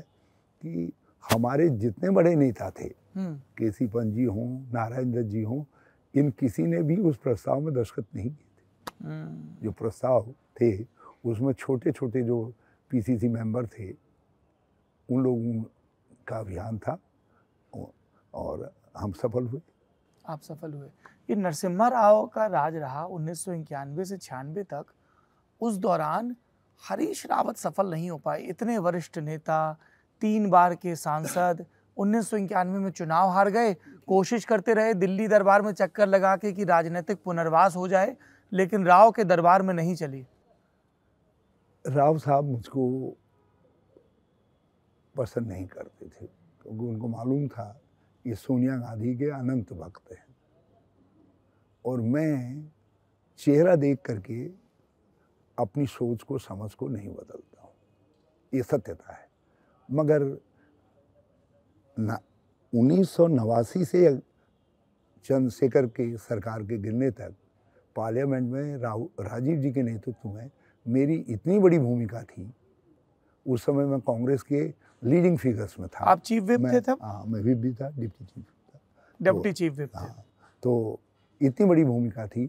कि हमारे जितने बड़े नेता थे हम्म। के सी पंत जी हों नारायण दत्त जी हों इन किसी ने भी उस प्रस्ताव में दस्खत नहीं किए थे हम्म। जो प्रस्ताव थे उसमें छोटे छोटे जो पीसीसी मेंबर थे उन लोगों का अभियान था और हम सफल हुए आप सफल हुए ये नरसिम्हा राव का राज रहा उन्नीस से छियानवे तक उस दौरान हरीश रावत सफल नहीं हो पाए इतने वरिष्ठ नेता तीन बार के सांसद उन्नीस सौ इक्यानवे में चुनाव हार गए कोशिश करते रहे दिल्ली दरबार में चक्कर लगा के कि राजनीतिक पुनर्वास हो जाए लेकिन राव के दरबार में नहीं चली राव साहब मुझको पसंद नहीं करते थे क्योंकि उनको मालूम था ये सोनिया गांधी के अनंत भक्त हैं और मैं चेहरा देख करके अपनी सोच को समझ को नहीं बदलता हूँ ये सत्यता है मगर ना उन्नीस से चंद्रशेखर के सरकार के गिरने तक पार्लियामेंट में राजीव जी के नेतृत्व में मेरी इतनी बड़ी भूमिका थी उस समय मैं कांग्रेस के लीडिंग फिगर्स में था आप चीफ विप थे तब हाँ मैं विप भी था डिप्टी चीफ था डिप्टी चीफ विप हाँ तो इतनी बड़ी भूमिका थी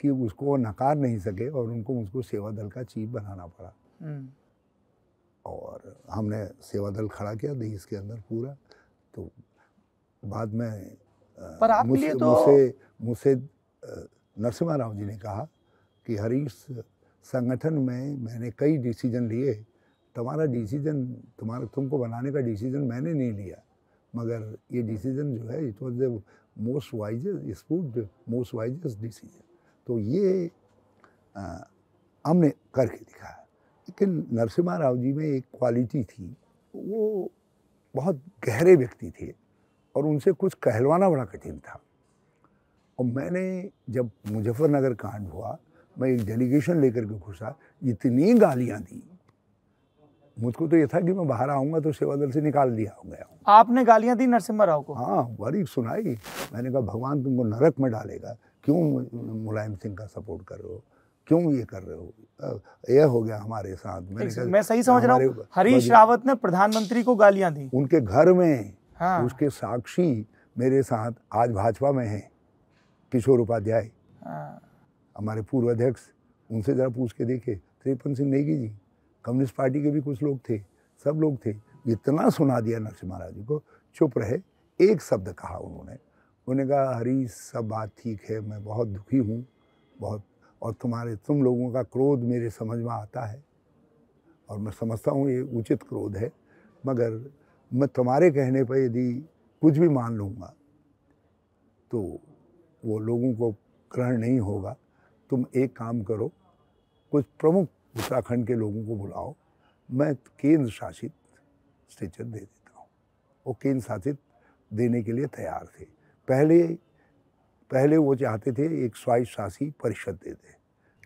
कि उसको नकार नहीं सके और उनको मुझको सेवा दल का चीफ बनाना पड़ा हम्म। और हमने सेवा दल खड़ा किया देश के अंदर पूरा तो बाद में पर आप मुझे तो मुझसे मुझसे नरसिम्हा राव जी ने कहा कि हरीश संगठन में मैंने कई डिसीजन लिए तुम्हारा डिसीजन तुम्हारा तुमको बनाने का डिसीजन मैंने नहीं लिया मगर ये डिसीजन जो है it was the most wisest स्कूड मोस्ट वाइजेस्ट डिसीजन तो ये आ, हमने करके दिखा लेकिन नरसिम्हा राव जी में एक क्वालिटी थी वो बहुत गहरे व्यक्ति थे और उनसे कुछ कहलवाना बड़ा कठिन था और मैंने जब मुजफ्फरनगर कांड हुआ मैं एक डेलीगेशन लेकर के घुसा इतनी गालियाँ दी मुझको तो ये था कि मैं बाहर आऊंगा तो सेवा दल से निकाल दिया गया आपने गालियां दी नरसिम्हा राव को हाँ बड़ी सुनाई मैंने कहा भगवान तुमको नरक में डालेगा क्यों मुलायम सिंह का सपोर्ट कर रहे हो क्यों ये कर रहे हो यह हो गया हमारे साथ मैंने कहा मैं सही समझ रहा हूँ हरीश रावत ने प्रधानमंत्री को गालियां दी उनके घर में हाँ। उसके साक्षी मेरे साथ आज भाजपा में है किशोर उपाध्याय हाँ। हमारे पूर्व अध्यक्ष उनसे जरा पूछ के देखे त्रिपन सिंह नेगी जी कम्युनिस्ट पार्टी के भी कुछ लोग थे सब लोग थे इतना सुना दिया नरसिंह महाराज जी को चुप रहे एक शब्द कहा उन्होंने उन्होंने कहा हरी सब बात ठीक है मैं बहुत दुखी हूँ बहुत और तुम्हारे तुम लोगों का क्रोध मेरे समझ में आता है और मैं समझता हूँ ये उचित क्रोध है मगर मैं तुम्हारे कहने पर यदि कुछ भी मान लूँगा तो वो लोगों को ग्रहण नहीं होगा तुम एक काम करो कुछ प्रमुख उत्तराखंड के लोगों को बुलाओ मैं केंद्र शासित स्टेचर दे देता हूँ वो केंद्र शासित देने के लिए तैयार थे पहले पहले वो चाहते थे एक शासी परिषद दे दें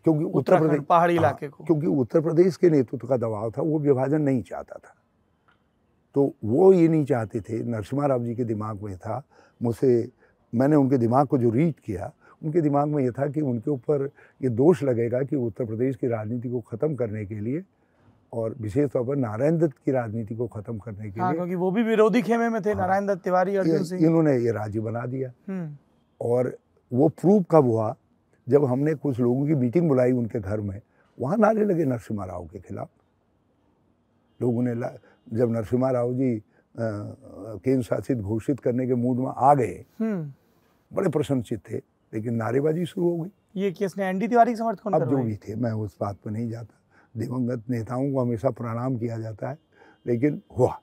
क्योंकि उत्तर प्रदेश पहाड़ी हाँ, इलाके को क्योंकि उत्तर प्रदेश के नेतृत्व का दबाव था वो विभाजन नहीं चाहता था तो वो ये नहीं चाहते थे नरसिम्हा राव जी के दिमाग में था मुझसे मैंने उनके दिमाग को जो रीड किया उनके दिमाग में ये था कि उनके ऊपर ये दोष लगेगा कि उत्तर प्रदेश की राजनीति को ख़त्म करने के लिए और विशेष तौर पर नारायण दत्त की राजनीति को खत्म करने के हाँ, लिए क्योंकि वो भी विरोधी खेमे में थे हाँ, नारायण दत्त तिवारी अर्जुन सिंह इन्होंने ये राज्य बना दिया हम्म। और वो प्रूफ कब हुआ जब हमने कुछ लोगों की मीटिंग बुलाई उनके घर में वहाँ नारे लगे नरसिम्हा राव के खिलाफ लोगों ने जब नरसिम्हा राव जी केंद्र शासित घोषित करने के मूड में आ गए हम्म। बड़े प्रशंसित थे लेकिन नारेबाजी शुरू हो गई ये केस ने एनडी तिवारी के समर्थन अब जो भी थे मैं उस बात पर नहीं जाता दिवंगत नेताओं को हमेशा प्रणाम किया जाता है लेकिन हुआ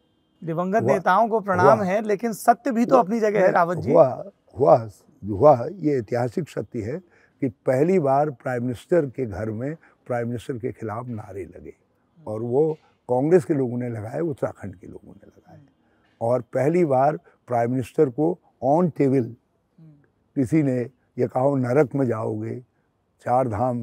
दिवंगत नेताओं को प्रणाम है लेकिन सत्य भी तो अपनी जगह है रावत जी हुआ हुआ हुआ ये ऐतिहासिक सत्य है कि पहली बार प्राइम मिनिस्टर के घर में प्राइम मिनिस्टर के खिलाफ नारे लगे और वो कांग्रेस के लोगों ने लगाए उत्तराखंड के लोगों ने लगाए और पहली बार प्राइम मिनिस्टर को ऑन टेबल हम्म। किसी ने ये कहो नरक में जाओगे चार धाम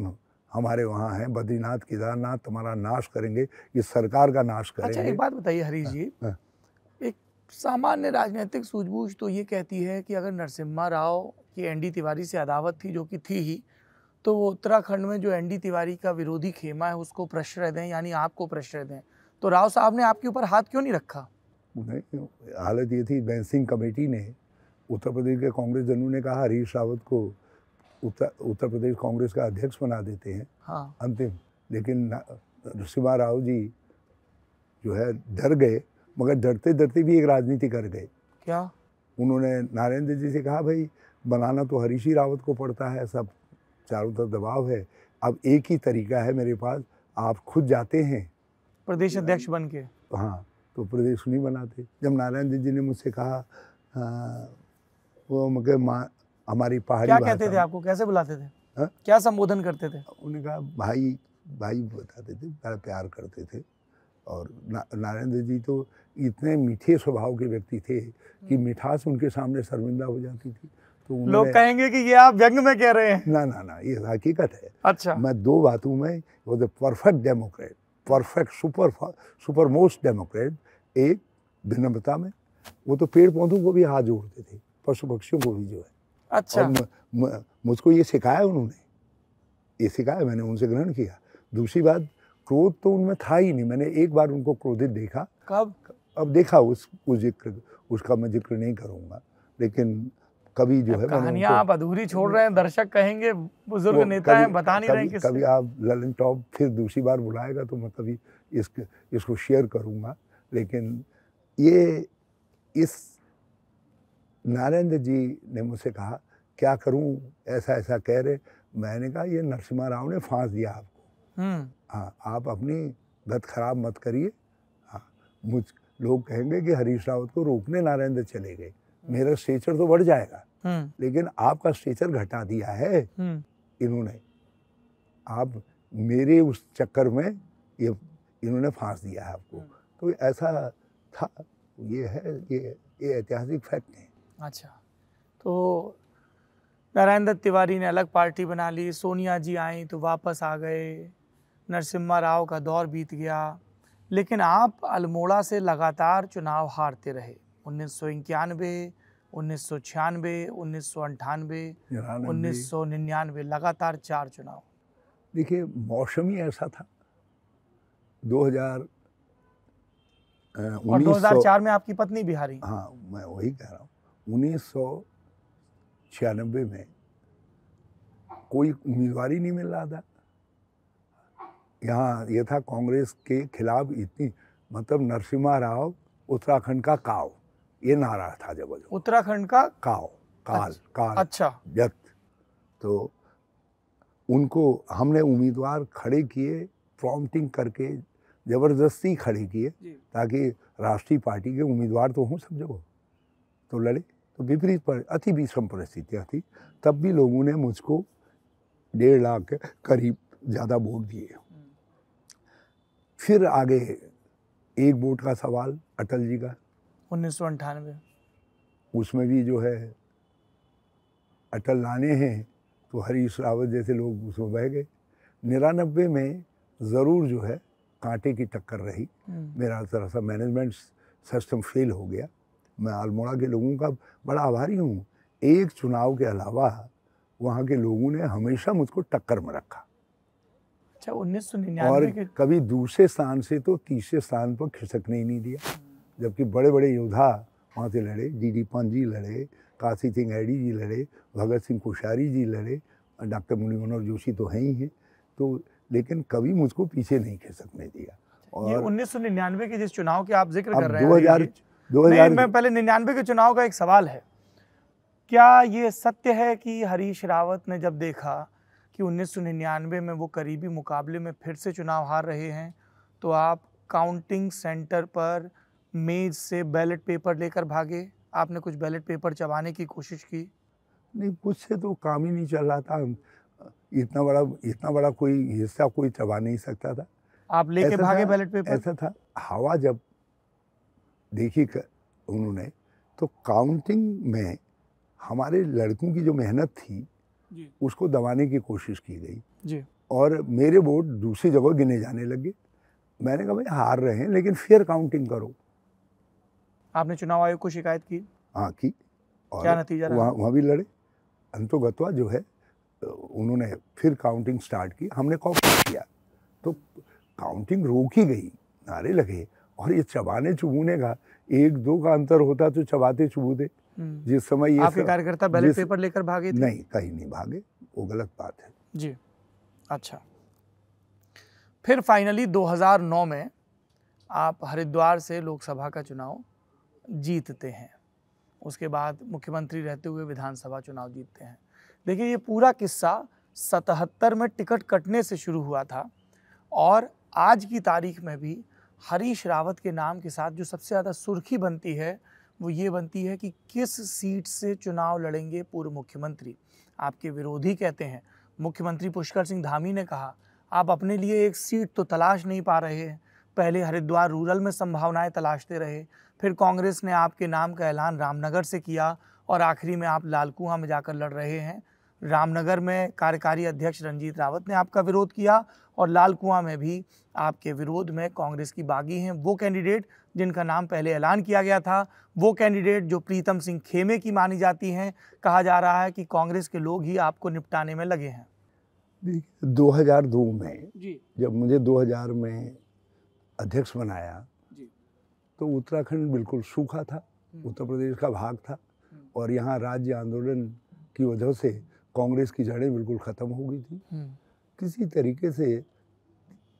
हमारे वहाँ हैं बद्रीनाथ केदारनाथ तुम्हारा नाश करेंगे ये सरकार का नाश करेंगे अच्छा एक बात बताइए हरीश जी आ, हाँ, हाँ। एक सामान्य राजनीतिक सूझबूझ तो ये कहती है कि अगर नरसिम्हा राव की एनडी तिवारी से अदावत थी जो कि थी ही तो वो उत्तराखंड में जो एनडी तिवारी का विरोधी खेमा है उसको प्रश्रय दें यानी आपको प्रश्रय दें तो राव साहब ने आपके ऊपर हाथ क्यों नहीं रखा नहीं हालत ये थी बैंसिंग कमेटी ने उत्तर प्रदेश के कांग्रेस जनों ने कहा हरीश रावत को उत्तर उत्तर प्रदेश कांग्रेस का अध्यक्ष बना देते हैं हाँ। अंतिम लेकिन नरसिम्हा राव जी जो है डर गए मगर डरते डरते भी एक राजनीति कर गए क्या उन्होंने नरेंद्र जी से कहा भाई बनाना तो हरीश ही रावत को पड़ता है सब चारों तरफ दबाव है अब एक ही तरीका है मेरे पास आप खुद जाते हैं प्रदेश अध्यक्ष बन के हाँ तो प्रदेश नहीं बनाते जब नारायण जी ने मुझसे कहा हाँ, वो हमारी पहाड़ी क्या कहते थे आपको कैसे बुलाते थे हा? क्या संबोधन करते थे उन्होंने कहा भाई भाई बताते थे बड़ा प्यार करते थे और ना, नारेंद्र जी तो इतने मीठे स्वभाव के व्यक्ति थे कि हम्म। मिठास उनके सामने शर्मिंदा हो जाती थी तो लोग कहेंगे कि ये आप व्यंग में कह रहे हैं ना ना ना ये हकीकत है अच्छा मैं दो बातों में वो the perfect democrat perfect super super most democrat एक विनम्रता में वो तो पेड़ पौधों को भी हाथ जोड़ते थे पशु पक्षियों को भी जो है अच्छा मुझको ये सिखाया उन्होंने ये सिखाया मैंने उनसे ग्रहण किया दूसरी बात क्रोध तो उनमें था ही नहीं मैंने एक बार उनको क्रोधित देखा कब अब देखा उस उस जिक्र उसका मैं जिक्र नहीं करूंगा लेकिन कभी जो है कहानियाँ आप अधूरी छोड़ रहे हैं दर्शक कहेंगे बुजुर्ग नेता हैं बता नहीं रहे कभी आप ललन टॉप फिर दूसरी बार बुलाएगा तो मैं कभी इस इसको शेयर करूंगा लेकिन ये इस नारेंद्र जी ने मुझसे कहा क्या करूं ऐसा ऐसा कह रहे मैंने कहा ये नरसिम्हा राव ने फांस दिया आपको हम्म। हाँ आप अपनी गत खराब मत करिए हाँ मुझ लोग कहेंगे कि हरीश रावत को रोकने नारेंद्र चले गए मेरा स्टेचर तो बढ़ जाएगा हम्म। लेकिन आपका स्टेचर घटा दिया है हम्म। इन्होंने आप मेरे उस चक्कर में ये इन्होंने फांस दिया है आपको तो ऐसा था ये है ये ये ऐतिहासिक फैक्ट है अच्छा तो नारायण दत्त तिवारी ने अलग पार्टी बना ली सोनिया जी आई तो वापस आ गए नरसिम्हा राव का दौर बीत गया लेकिन आप अल्मोड़ा से लगातार चुनाव हारते रहे उन्नीस सौ इक्यानवे उन्नीस सौ छियानवे उन्नीस सौ अंठानवे उन्नीस सौ निन्यानवे लगातार चार चुनाव देखिए मौसम ही ऐसा था दो हजार दो हजार चार में आपकी पत्नी बिहारी हाँ मैं वही कह रहा हूँ उन्नीस में कोई उम्मीदवार ही नहीं मिल रहा था यहाँ ये था कांग्रेस के खिलाफ इतनी मतलब नरसिम्हा राव उत्तराखंड का काव ये नारा था जब उत्तराखंड का काव काल अच्छा, काल अच्छा व्यक्त तो उनको हमने उम्मीदवार खड़े किए प्रॉम्प्टिंग करके ज़बरदस्ती खड़े किए ताकि राष्ट्रीय पार्टी के उम्मीदवार तो हों सब जगह तो लड़े तो विपरीत पर अति विषम परिस्थितियाँ थी तब भी लोगों ने मुझको डेढ़ लाख करीब ज़्यादा वोट दिए फिर आगे एक वोट का सवाल अटल जी का उन्नीस सौ उसमें भी जो है अटल लाने हैं तो हरीश रावत जैसे लोग उसमें बह गए निरानबे में ज़रूर जो है कांटे की टक्कर रही हम्म। मेरा थोड़ा सा मैनेजमेंट सिस्टम फेल हो गया मैं अल्मोड़ा के लोगों का बड़ा आभारी हूँ एक चुनाव के अलावा वहाँ के लोगों ने हमेशा मुझको टक्कर में रखा अच्छा उन्नीस और के... कभी दूसरे स्थान से तो तीसरे स्थान पर खिसकने ही नहीं दिया जबकि बड़े बड़े योद्धा वहाँ से लड़े डी डी पंत जी लड़े काशी सिंह एडी जी लड़े भगत सिंह कोश्यारी जी लड़े डॉक्टर मुनि मनोहर जोशी तो हैं ही हैं तो लेकिन कभी मुझको पीछे नहीं खिसकने दिया और उन्नीस सौ निन्यानवे के जिस चुनाव के आप जिक्र कर रहे हैं दो हजार मैं पहले निन्यानवे के चुनाव का एक सवाल है क्या ये सत्य है कि हरीश रावत ने जब देखा कि निन्यानवे में वो करीबी मुकाबले में फिर से चुनाव हार रहे हैं तो आप काउंटिंग सेंटर पर मेज से बैलेट पेपर लेकर भागे आपने कुछ बैलेट पेपर चबाने की कोशिश की नहीं से तो काम ही नहीं चल रहा था इतना बड़ा इतना बड़ा कोई हिस्सा कोई चबा नहीं सकता था आप लेके भागे बैलेट पेपर ऐसा था हवा जब देखी कर उन्होंने तो काउंटिंग में हमारे लड़कों की जो मेहनत थी जी। उसको दबाने की कोशिश की गई जी। और मेरे वोट दूसरी जगह गिने जाने लगे मैंने कहा भाई हार रहे हैं लेकिन फिर काउंटिंग करो आपने चुनाव आयोग को शिकायत की हाँ की और क्या नतीजा वहाँ वहाँ भी लड़े गतवा जो है उन्होंने फिर काउंटिंग स्टार्ट की हमने कॉपी किया तो काउंटिंग रोकी गई नारे लगे और ये चबाने चुबूने का एक दो का अंतर होता तो चबाते चुबूते हम्म। जिस समय ये आपके कार्यकर्ता बैलेट पेपर लेकर भागे थे? नहीं कहीं नहीं भागे वो गलत बात है जी अच्छा फिर फाइनली 2009 में आप हरिद्वार से लोकसभा का चुनाव जीतते हैं उसके बाद मुख्यमंत्री रहते हुए विधानसभा चुनाव जीतते हैं देखिए ये पूरा किस्सा सतहत्तर में टिकट कटने से शुरू हुआ था और आज की तारीख में भी हरीश रावत के नाम के साथ जो सबसे ज़्यादा सुर्खी बनती है वो ये बनती है कि किस सीट से चुनाव लड़ेंगे पूर्व मुख्यमंत्री आपके विरोधी कहते हैं मुख्यमंत्री पुष्कर सिंह धामी ने कहा आप अपने लिए एक सीट तो तलाश नहीं पा रहे हैं पहले हरिद्वार रूरल में संभावनाएं तलाशते रहे फिर कांग्रेस ने आपके नाम का ऐलान रामनगर से किया और आखिरी में आप लालकुआ में जाकर लड़ रहे हैं रामनगर में कार्यकारी अध्यक्ष रंजीत रावत ने आपका विरोध किया और लाल कुआं में भी आपके विरोध में कांग्रेस की बागी हैं वो कैंडिडेट जिनका नाम पहले ऐलान किया गया था वो कैंडिडेट जो प्रीतम सिंह खेमे की मानी जाती हैं कहा जा रहा है कि कांग्रेस के लोग ही आपको निपटाने में लगे हैं 2002 में जब मुझे 2000 में अध्यक्ष बनाया तो उत्तराखंड बिल्कुल सूखा था हम्म। उत्तर प्रदेश का भाग था हम्म। और यहाँ राज्य आंदोलन की वजह से कांग्रेस की जड़ें बिल्कुल ख़त्म हो गई थी हम्म। किसी तरीके से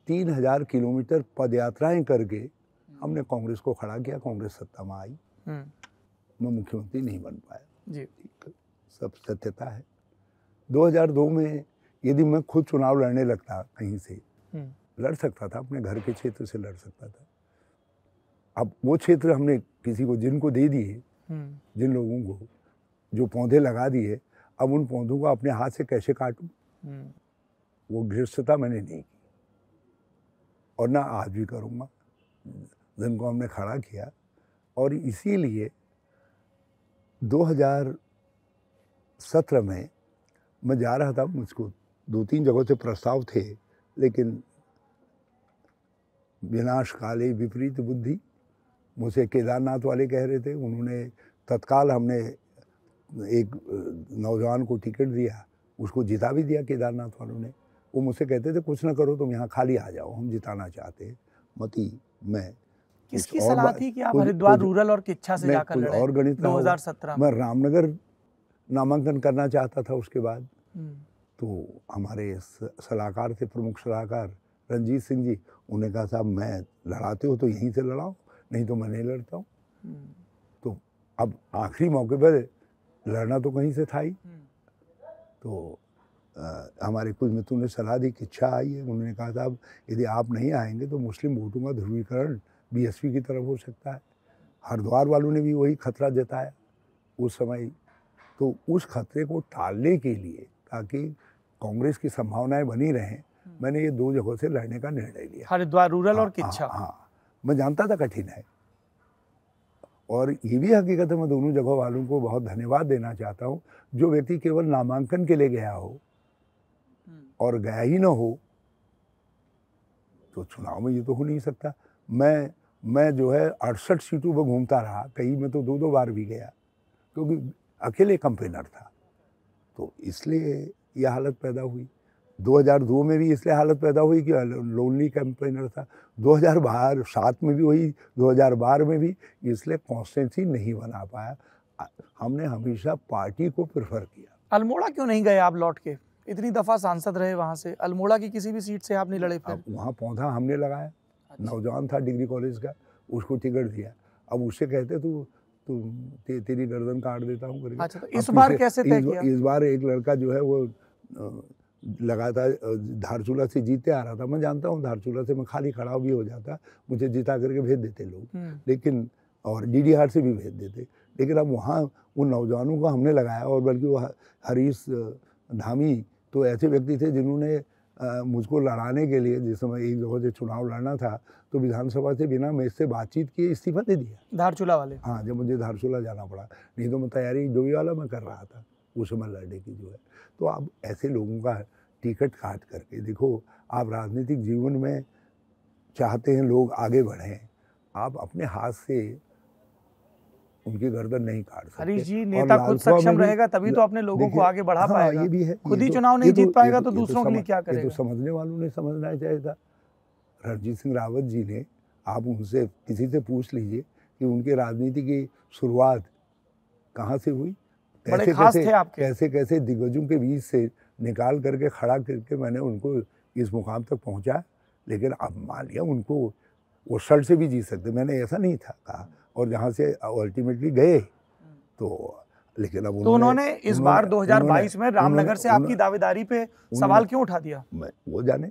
तीन हजार किलोमीटर पदयात्राएं करके हम्म। हमने कांग्रेस को खड़ा किया कांग्रेस सत्ता में आई हम्म। मैं मुख्यमंत्री नहीं बन पाया जी सब सत्यता है 2002 में यदि मैं खुद चुनाव लड़ने लगता कहीं से हम्म। लड़ सकता था अपने घर के क्षेत्र से लड़ सकता था अब वो क्षेत्र हमने किसी को जिनको दे दिए जिन लोगों को जो पौधे लगा दिए अब उन पौधों को अपने हाथ से कैसे काटूं वो गृहस्थता मैंने नहीं की और ना आज भी करूँगा जिनको हमने खड़ा किया और इसीलिए 2017 में मैं जा रहा था मुझको दो तीन जगहों से प्रस्ताव थे लेकिन विनाश काले विपरीत बुद्धि मुझे केदारनाथ वाले कह रहे थे उन्होंने तत्काल हमने एक नौजवान को टिकट दिया उसको जिता भी दिया केदारनाथ वालों ने वो मुझसे कहते थे कुछ ना करो तुम यहाँ खाली आ जाओ हम जिताना चाहते मती मैं किसकी सलाह थी कि आप हरिद्वार रूरल और किच्छा से जाकर लड़े और गणित 2017 मैं रामनगर नामांकन करना चाहता था उसके बाद हम्म। तो हमारे सलाहकार थे प्रमुख सलाहकार रंजीत सिंह जी उन्हें कहा साहब मैं लड़ाते हो तो यहीं से लड़ाओ नहीं तो मैं नहीं लड़ता हूँ हम्म। तो अब आखिरी मौके पर लड़ना तो कहीं से था ही हम्म। तो हमारे कुछ मित्रों ने सलाह दी कि इच्छा आई है उन्होंने कहा था अब यदि आप नहीं आएंगे तो मुस्लिम वोटों का ध्रुवीकरण बी की तरफ हो सकता है हरिद्वार वालों ने भी वही खतरा जताया उस समय तो उस खतरे को टालने के लिए ताकि कांग्रेस की संभावनाएं बनी रहें हम्म। मैंने ये दो जगहों से लड़ने का निर्णय लिया हरिद्वार रूरल हाँ, और किच्छा हाँ, हाँ मैं जानता था कठिन है और ये भी हकीकत है मैं दोनों जगह वालों को बहुत धन्यवाद देना चाहता हूँ जो व्यक्ति केवल नामांकन के लिए गया हो और गया ही ना हो तो चुनाव में ये तो हो नहीं सकता मैं मैं जो है अड़सठ सीटों पर घूमता रहा कई में तो दो दो बार भी गया क्योंकि अकेले कंपेनर था तो इसलिए यह हालत पैदा हुई 2002 में भी इसलिए हालत पैदा हुई कि लोनली कैंपेनर था सात में भी वही 2012 में भी इसलिए कॉन्स्टेंसी नहीं बना पाया हमने हमेशा पार्टी को प्रेफर किया अल्मोड़ा क्यों नहीं गए आप लौट के इतनी दफ़ा सांसद रहे वहाँ से अल्मोड़ा की किसी भी सीट से आप नहीं लड़े फिर वहाँ पौधा हमने लगाया अच्छा। नौजवान था डिग्री कॉलेज का उसको टिकट दिया अब उससे कहते तू तू ते, तेरी गर्दन काट देता हूँ अच्छा, तो इस बार कैसे तय किया इस बार एक लड़का जो है वो लगातार धारचूला से जीते आ रहा था मैं जानता हूँ धारचूला से मैं खाली खड़ा भी हो जाता मुझे जिता करके भेज देते लोग हम्म। लेकिन और डी से भी भेज देते लेकिन अब वहाँ उन नौजवानों को हमने लगाया और बल्कि वो हरीश धामी तो ऐसे व्यक्ति थे जिन्होंने मुझको लड़ाने के लिए जिस समय एक दफा से चुनाव लड़ना था तो विधानसभा से बिना मैं इससे बातचीत किए इस्तीफा दे दिया धारचूला वाले हाँ जब मुझे धारचूला जाना पड़ा नहीं तो मैं तैयारी जो भी वाला में कर रहा था उस समय लड़ने की जो है तो आप ऐसे लोगों का टिकट काट करके देखो आप राजनीतिक जीवन में चाहते हैं लोग आगे बढ़ें आप अपने हाथ से उनकी गर्दन नहीं काट सकते हरीश जी नेता खुद सक्षम रहेगा तभी तो अपने लोगों को आगे बढ़ा हाँ, पाएगा ये भी है खुद ही तो- चुनाव नहीं तो- जीत पाएगा तो, तो दूसरों के लिए क्या करेगा तो समझने वालों ने समझना चाहिए था रणजीत सिंह रावत जी ने आप उनसे किसी से पूछ लीजिए कि उनकी राजनीति की शुरुआत कहाँ से हुई कैसे कैसे कैसे कैसे दिग्गजों के बीच से निकाल करके खड़ा करके मैंने उनको इस मुकाम तक पहुँचा लेकिन अब मान लिया उनको वो शर्ट से भी जीत सकते मैंने ऐसा नहीं था कहा और जहाँ से अल्टीमेटली गए तो लेकिन अब तो उन्होंने इस बार 2022 में रामनगर से आपकी दावेदारी पे सवाल क्यों उठा दिया मैं वो जाने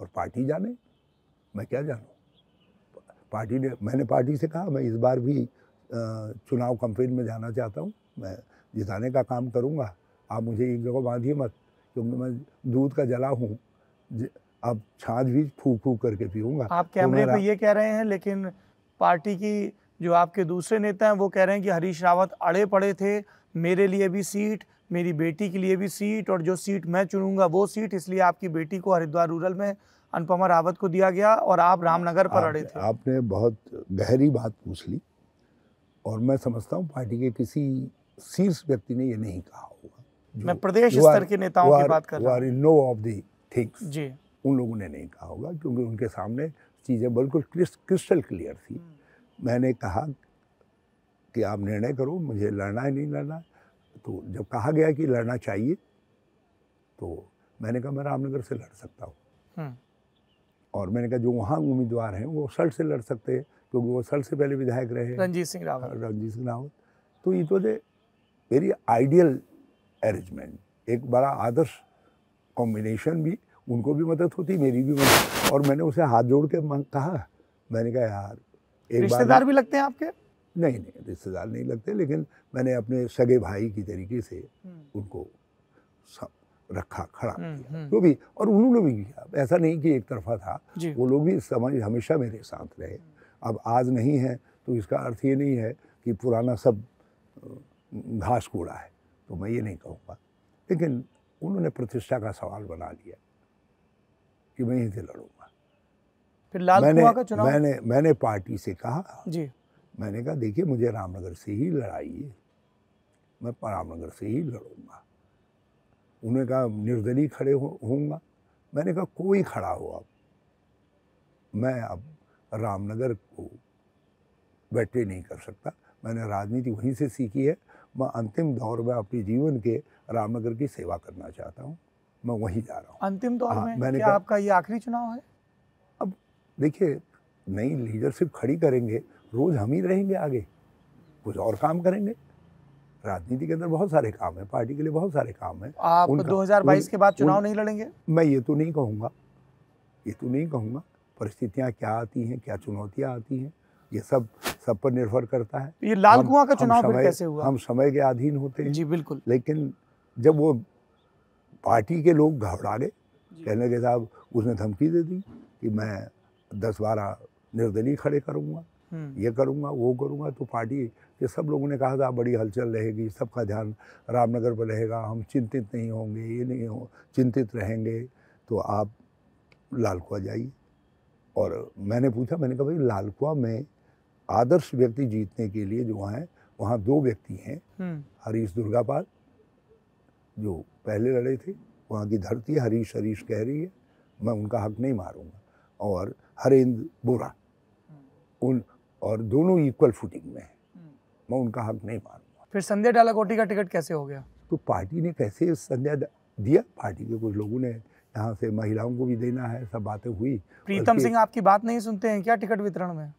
और पार्टी जाने मैं क्या जानू पार्टी ने मैंने पार्टी से कहा मैं इस बार भी चुनाव कंपेन में जाना चाहता हूँ मैं जिताने का काम करूँगा आप मुझे एक जगह बांधिए मत क्योंकि मैं दूध का जला हूँ अब छाछ भी फूक फूक करके पीऊँगा आप तो कैमरे पे ये कह रहे हैं लेकिन पार्टी की जो आपके दूसरे नेता हैं वो कह रहे हैं कि हरीश रावत अड़े पड़े थे मेरे लिए भी सीट मेरी बेटी के लिए भी सीट और जो सीट मैं चुनूंगा वो सीट इसलिए आपकी बेटी को हरिद्वार रूरल में अनुपमा रावत को दिया गया और आप रामनगर पर अड़े थे आपने बहुत गहरी बात पूछ ली और मैं समझता हूँ पार्टी के किसी शीर्ष व्यक्ति ने ये नहीं कहा होगा मैं प्रदेश स्तर के नेताओं की बात कर रहा हूँ नो ऑफ दी थिंग्स जी उन लोगों ने नहीं कहा होगा क्योंकि उनके सामने चीज़ें बिल्कुल क्रिस्टल क्लियर थी मैंने कहा कि आप निर्णय करो मुझे लड़ना है नहीं लड़ना तो जब कहा गया कि लड़ना चाहिए तो मैंने कहा मैं रामनगर से लड़ सकता हूँ हम्म। और मैंने कहा जो वहाँ उम्मीदवार हैं वो सर से लड़ सकते हैं क्योंकि वो सल्ट से पहले विधायक रहे रंजीत सिंह रावत हाँ, रंजीत सिंह रावत तो ये तो ए वेरी आइडियल अरेंजमेंट एक बड़ा आदर्श कॉम्बिनेशन भी उनको भी मदद होती मेरी भी मदद और मैंने उसे हाथ जोड़ के कहा मैंने कहा यार रिश्तेदार भी लगते हैं आपके नहीं नहीं रिश्तेदार नहीं लगते लेकिन मैंने अपने सगे भाई की तरीके से हम्म। उनको रखा खड़ा हम्म, किया हम्म। जो भी और उन्होंने भी किया ऐसा नहीं कि एक तरफा था वो लोग भी समझ हमेशा मेरे साथ रहे अब आज नहीं है तो इसका अर्थ ये नहीं है कि पुराना सब घास कूड़ा है तो मैं ये नहीं कहूँगा लेकिन उन्होंने प्रतिष्ठा का सवाल बना लिया कि मैं यहीं से लड़ूँ फिर लाल मैंने का चुनाव मैंने मैंने पार्टी से कहा जी मैंने कहा देखिए मुझे रामनगर से ही लड़ाई है मैं रामनगर से ही लड़ूंगा उन्होंने कहा निर्दलीय खड़े होऊंगा मैंने कहा कोई खड़ा हो अब मैं अब रामनगर को बैठे नहीं कर सकता मैंने राजनीति वहीं से सीखी है मैं अंतिम दौर में अपने जीवन के रामनगर की सेवा करना चाहता हूँ मैं वहीं जा रहा हूँ अंतिम दौर हाँ, में मैंने क्या आपका ये आखिरी चुनाव है देखिए नई लीडरशिप खड़ी करेंगे रोज़ हम ही रहेंगे आगे कुछ और काम करेंगे राजनीति के अंदर बहुत सारे काम है पार्टी के लिए बहुत सारे काम है आप उनका, 2022 के बाद चुनाव नहीं लड़ेंगे मैं ये तो नहीं कहूँगा ये तो नहीं कहूँगा परिस्थितियाँ क्या आती हैं क्या चुनौतियाँ आती हैं ये सब सब पर निर्भर करता है तो ये लाल कुआं का चुनाव समय, कैसे हुआ हम समय के अधीन होते हैं जी बिल्कुल लेकिन जब वो पार्टी के लोग घबरा गए कहने के साहब उसने धमकी दे दी कि मैं दस बारह निर्दलीय खड़े करूँगा हम्म। ये करूँगा वो करूँगा तो पार्टी के सब लोगों ने कहा था बड़ी हलचल रहेगी सबका ध्यान रामनगर पर रहेगा हम चिंतित नहीं होंगे ये नहीं हो चिंतित रहेंगे तो आप लालकुआ जाइए और मैंने पूछा मैंने कहा भाई लालकुआ में आदर्श व्यक्ति जीतने के लिए जो हैं वहाँ दो व्यक्ति हैं हम्म। हरीश दुर्गापाल जो पहले लड़े थे वहाँ की धरती हरीश हरीश कह रही है मैं उनका हक नहीं मारूंगा और हरेंद्र बोरा हम्म। उन और दोनों इक्वल फुटिंग में हैं हम्म। मैं उनका हक नहीं मानूंगा फिर संध्या डालाकोटी का टिकट कैसे हो गया तो पार्टी ने कैसे संध्या दिया पार्टी के कुछ लोगों ने यहाँ से महिलाओं को भी देना है सब बातें हुई प्रीतम सिंह आपकी बात नहीं सुनते हैं क्या टिकट वितरण में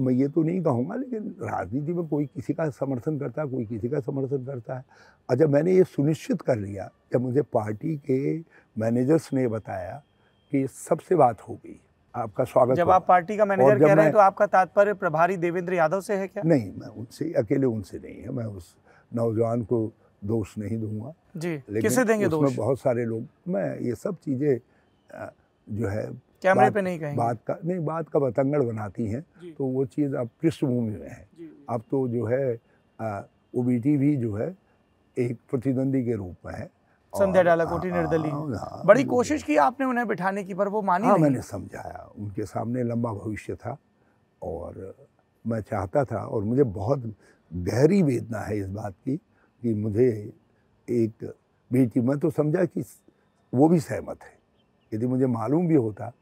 मैं ये तो नहीं कहूँगा लेकिन राजनीति में कोई किसी का समर्थन करता है कोई किसी का समर्थन करता है अच्छा मैंने ये सुनिश्चित कर लिया जब मुझे पार्टी के मैनेजर्स ने बताया आपकी सबसे बात होगी आपका स्वागत जब आप पार्टी का मैनेजर कह रहे हैं तो आपका तात्पर्य प्रभारी देवेंद्र यादव से है क्या नहीं मैं उनसे अकेले उनसे नहीं है मैं उस नौजवान को दोष नहीं दूंगा जी किसे देंगे दोष बहुत सारे लोग मैं ये सब चीज़ें जो है कैमरे पे नहीं कहेंगे बात का नहीं बात का बतंगड़ बनाती हैं तो वो चीज़ अब पृष्ठभूमि में है अब तो जो है ओ भी जो है एक प्रतिद्वंदी के रूप में है संध्या डालाकोटी निर्दलीय बड़ी कोशिश की आपने उन्हें बिठाने की पर वो मानी हाँ, नहीं मैंने समझाया उनके सामने लंबा भविष्य था और मैं चाहता था और मुझे बहुत गहरी वेदना है इस बात की कि मुझे एक बेटी मैं तो समझा कि वो भी सहमत है यदि मुझे मालूम भी होता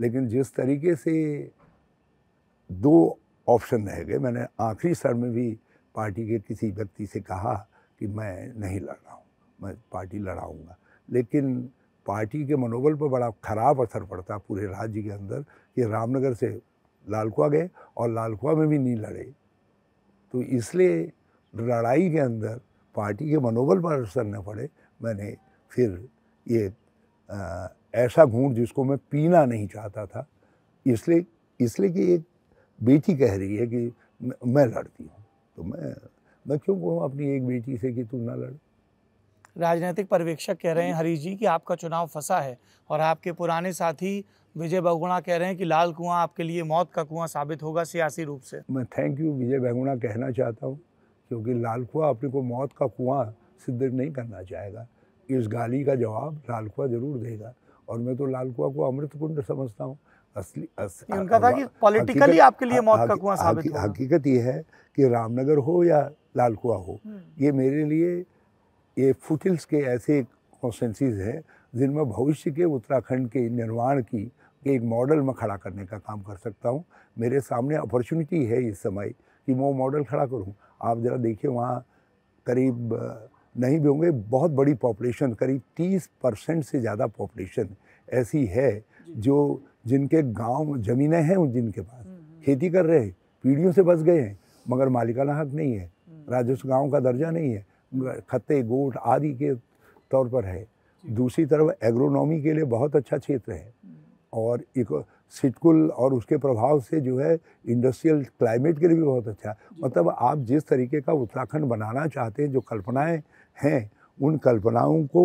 लेकिन जिस तरीके से दो ऑप्शन रह गए मैंने आखिरी सर में भी पार्टी के किसी व्यक्ति से कहा कि मैं नहीं लड़ मैं पार्टी लड़ाऊँगा लेकिन पार्टी के मनोबल पर बड़ा ख़राब असर पड़ता पूरे राज्य के अंदर कि रामनगर से लालकुआ गए और लालकुआ में भी नहीं लड़े तो इसलिए लड़ाई के अंदर पार्टी के मनोबल पर असर न पड़े मैंने फिर ये आ, ऐसा घूंट जिसको मैं पीना नहीं चाहता था इसलिए इसलिए कि एक बेटी कह रही है कि मैं लड़ती हूँ तो मैं मैं क्यों कहूँ अपनी एक बेटी से कि तू ना लड़ राजनीतिक पर्यवेक्षक कह रहे हैं हम्म। हरीश जी कि आपका चुनाव फंसा है और आपके पुराने साथी विजय बहुगुणा कह रहे हैं कि लाल कुआं आपके लिए मौत का कुआं साबित होगा सियासी रूप से मैं थैंक यू विजय बहुगुणा कहना चाहता हूँ क्योंकि लाल कुआं अपने को मौत का कुआं सिद्ध नहीं करना चाहेगा इस गाली का जवाब लाल कुआं जरूर देगा और मैं तो लाल कुआं को अमृत कुंड समझता हूँ असली उनका था कि पॉलिटिकली आपके लिए मौत का कुआं साबित हकीकत ये है कि रामनगर हो या लाल कुआं हो हम्म। ये मेरे लिए ये फुटिल्स के ऐसे कॉन्स्टेंसीज हैं जिनमें भविष्य के उत्तराखंड के निर्माण की के एक मॉडल मैं खड़ा करने का काम कर सकता हूँ मेरे सामने अपॉर्चुनिटी है इस समय कि मैं मॉडल खड़ा करूँ आप ज़रा देखिए वहाँ करीब नहीं भी होंगे बहुत बड़ी पॉपुलेशन करीब तीस परसेंट से ज़्यादा पॉपुलेशन ऐसी है जो जिनके गांव ज़मीनें हैं जिनके पास हम्म, हम्म। खेती कर रहे हैं पीढ़ियों से बस गए हैं मगर मालिकाना हक नहीं है हम्म। राजस्व गाँव का दर्जा नहीं है खत्ते गोट आदि के तौर पर है दूसरी तरफ एग्रोनॉमी के लिए बहुत अच्छा क्षेत्र है और एक सिटकुल और उसके प्रभाव से जो है इंडस्ट्रियल क्लाइमेट के लिए भी बहुत अच्छा मतलब आप जिस तरीके का उत्तराखंड बनाना चाहते हैं जो कल्पनाएं हैं उन कल्पनाओं को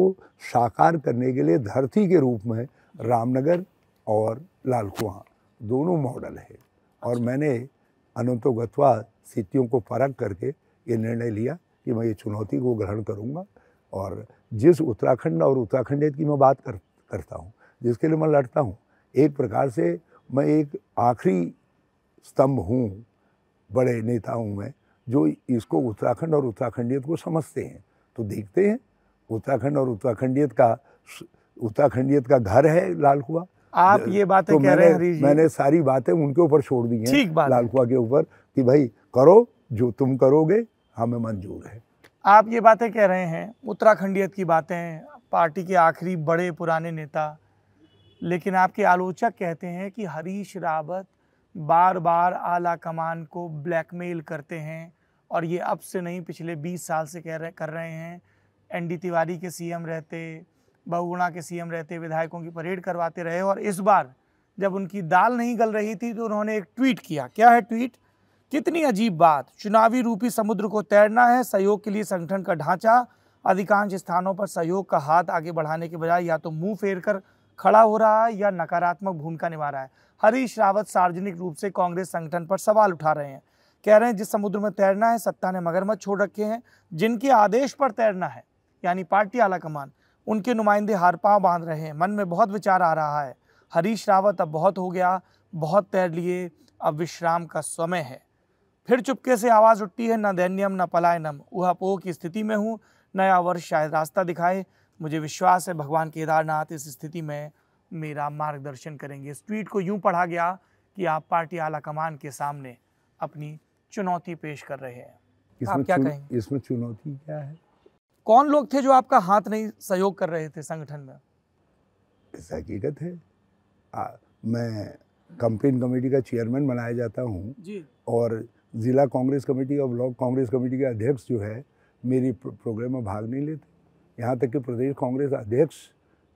साकार करने के लिए धरती के रूप में रामनगर और लाल कुआ दोनों मॉडल है और अच्छा। मैंने अनंतोगत्वा स्थितियों को परख करके ये निर्णय लिया कि मैं ये चुनौती को ग्रहण करूँगा और जिस उत्तराखंड और उत्तराखंड की मैं बात कर करता हूँ जिसके लिए मैं लड़ता हूँ एक प्रकार से मैं एक आखिरी स्तंभ हूँ बड़े नेता हूँ मैं जो इसको उत्तराखंड और उत्तराखंडियत को समझते हैं तो देखते हैं उत्तराखंड और उत्तराखंडियत का उत्तराखंडियत का घर है लाल कुआ आप ये तो बातें तो कह रहे हैं मैंने सारी बातें उनके ऊपर छोड़ दी हैं लाल कुआ के ऊपर कि भाई करो जो तुम करोगे हमें मंजूर है आप ये बातें कह रहे हैं उत्तराखंडियत की बातें पार्टी के आखिरी बड़े पुराने नेता लेकिन आपके आलोचक कहते हैं कि हरीश रावत बार बार आला कमान को ब्लैकमेल करते हैं और ये अब से नहीं पिछले 20 साल से कह रहे कर रहे हैं डी तिवारी के सीएम रहते बहुगुणा के सीएम रहते विधायकों की परेड करवाते रहे और इस बार जब उनकी दाल नहीं गल रही थी तो उन्होंने एक ट्वीट किया क्या है ट्वीट कितनी अजीब बात चुनावी रूपी समुद्र को तैरना है सहयोग के लिए संगठन का ढांचा अधिकांश स्थानों पर सहयोग का हाथ आगे बढ़ाने के बजाय या तो मुंह फेर कर खड़ा हो रहा है या नकारात्मक भूमिका निभा रहा है हरीश रावत सार्वजनिक रूप से कांग्रेस संगठन पर सवाल उठा रहे हैं कह रहे हैं जिस समुद्र में तैरना है सत्ता ने मगरमत छोड़ रखे हैं जिनके आदेश पर तैरना है यानी पार्टी आला कमान उनके नुमाइंदे हार पाँव बांध रहे हैं मन में बहुत विचार आ रहा है हरीश रावत अब बहुत हो गया बहुत तैर लिए अब विश्राम का समय है फिर चुपके से आवाज़ उठती है न दैन्यम न पलायनम ऊहापोह की स्थिति में हूँ नया वर्ष शायद रास्ता दिखाए मुझे विश्वास है भगवान केदारनाथ इस स्थिति में मेरा मार्गदर्शन करेंगे इस ट्वीट को यूं पढ़ा गया कि आप पार्टी आला कमान के सामने अपनी चुनौती पेश कर रहे हैं आप क्या कहेंगे इसमें चुनौती क्या है कौन लोग थे जो आपका हाथ नहीं सहयोग कर रहे थे संगठन में हकीकत है आ, मैं कंपेन कमेटी का चेयरमैन बनाया जाता हूँ और ज़िला कांग्रेस कमेटी और ब्लॉक कांग्रेस कमेटी के अध्यक्ष जो है मेरी प्रोग्राम में भाग नहीं लेते यहाँ तक कि प्रदेश कांग्रेस अध्यक्ष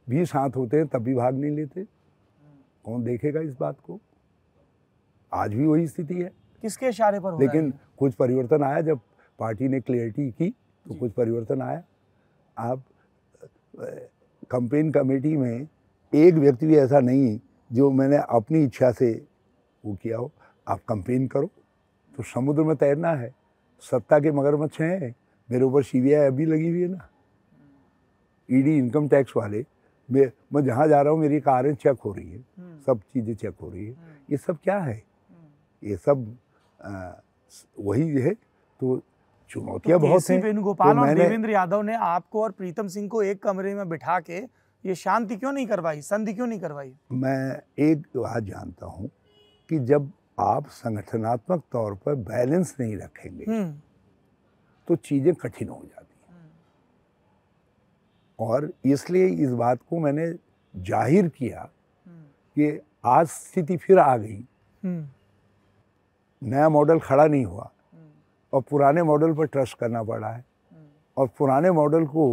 भी साथ होते हैं तब भी भाग नहीं लेते कौन देखेगा इस बात को आज भी वही स्थिति है किसके इशारे पर लेकिन कुछ परिवर्तन आया जब पार्टी ने क्लियरिटी की तो कुछ परिवर्तन आया आप कंपेन कमेटी में एक व्यक्ति भी ऐसा नहीं जो मैंने अपनी इच्छा से वो किया हो आप कंपेन करो तो समुद्र में तैरना है तो सत्ता के मगरमच्छ हैं मेरे ऊपर सीबीआई अभी लगी हुई है ना ईडी इनकम टैक्स वाले मैं मैं जहाँ जा रहा हूँ मेरी कारें चेक हो रही है हम्म। सब चीज़ें चेक हो रही है हम्म। ये सब क्या है हम्म। ये सब आ, वही है तो चुनौतियाँ तो बहुत हैं वेणुगोपाल तो और देवेंद्र यादव ने आपको और प्रीतम सिंह को एक कमरे में बिठा के ये शांति क्यों नहीं करवाई संधि क्यों नहीं करवाई मैं एक बात जानता हूँ कि जब आप संगठनात्मक तौर पर बैलेंस नहीं रखेंगे हम्म। तो चीज़ें कठिन हो जाती हैं हम्म। और इसलिए इस बात को मैंने जाहिर किया हम्म। कि आज स्थिति फिर आ गई नया मॉडल खड़ा नहीं हुआ और पुराने मॉडल पर ट्रस्ट करना पड़ा है और पुराने मॉडल को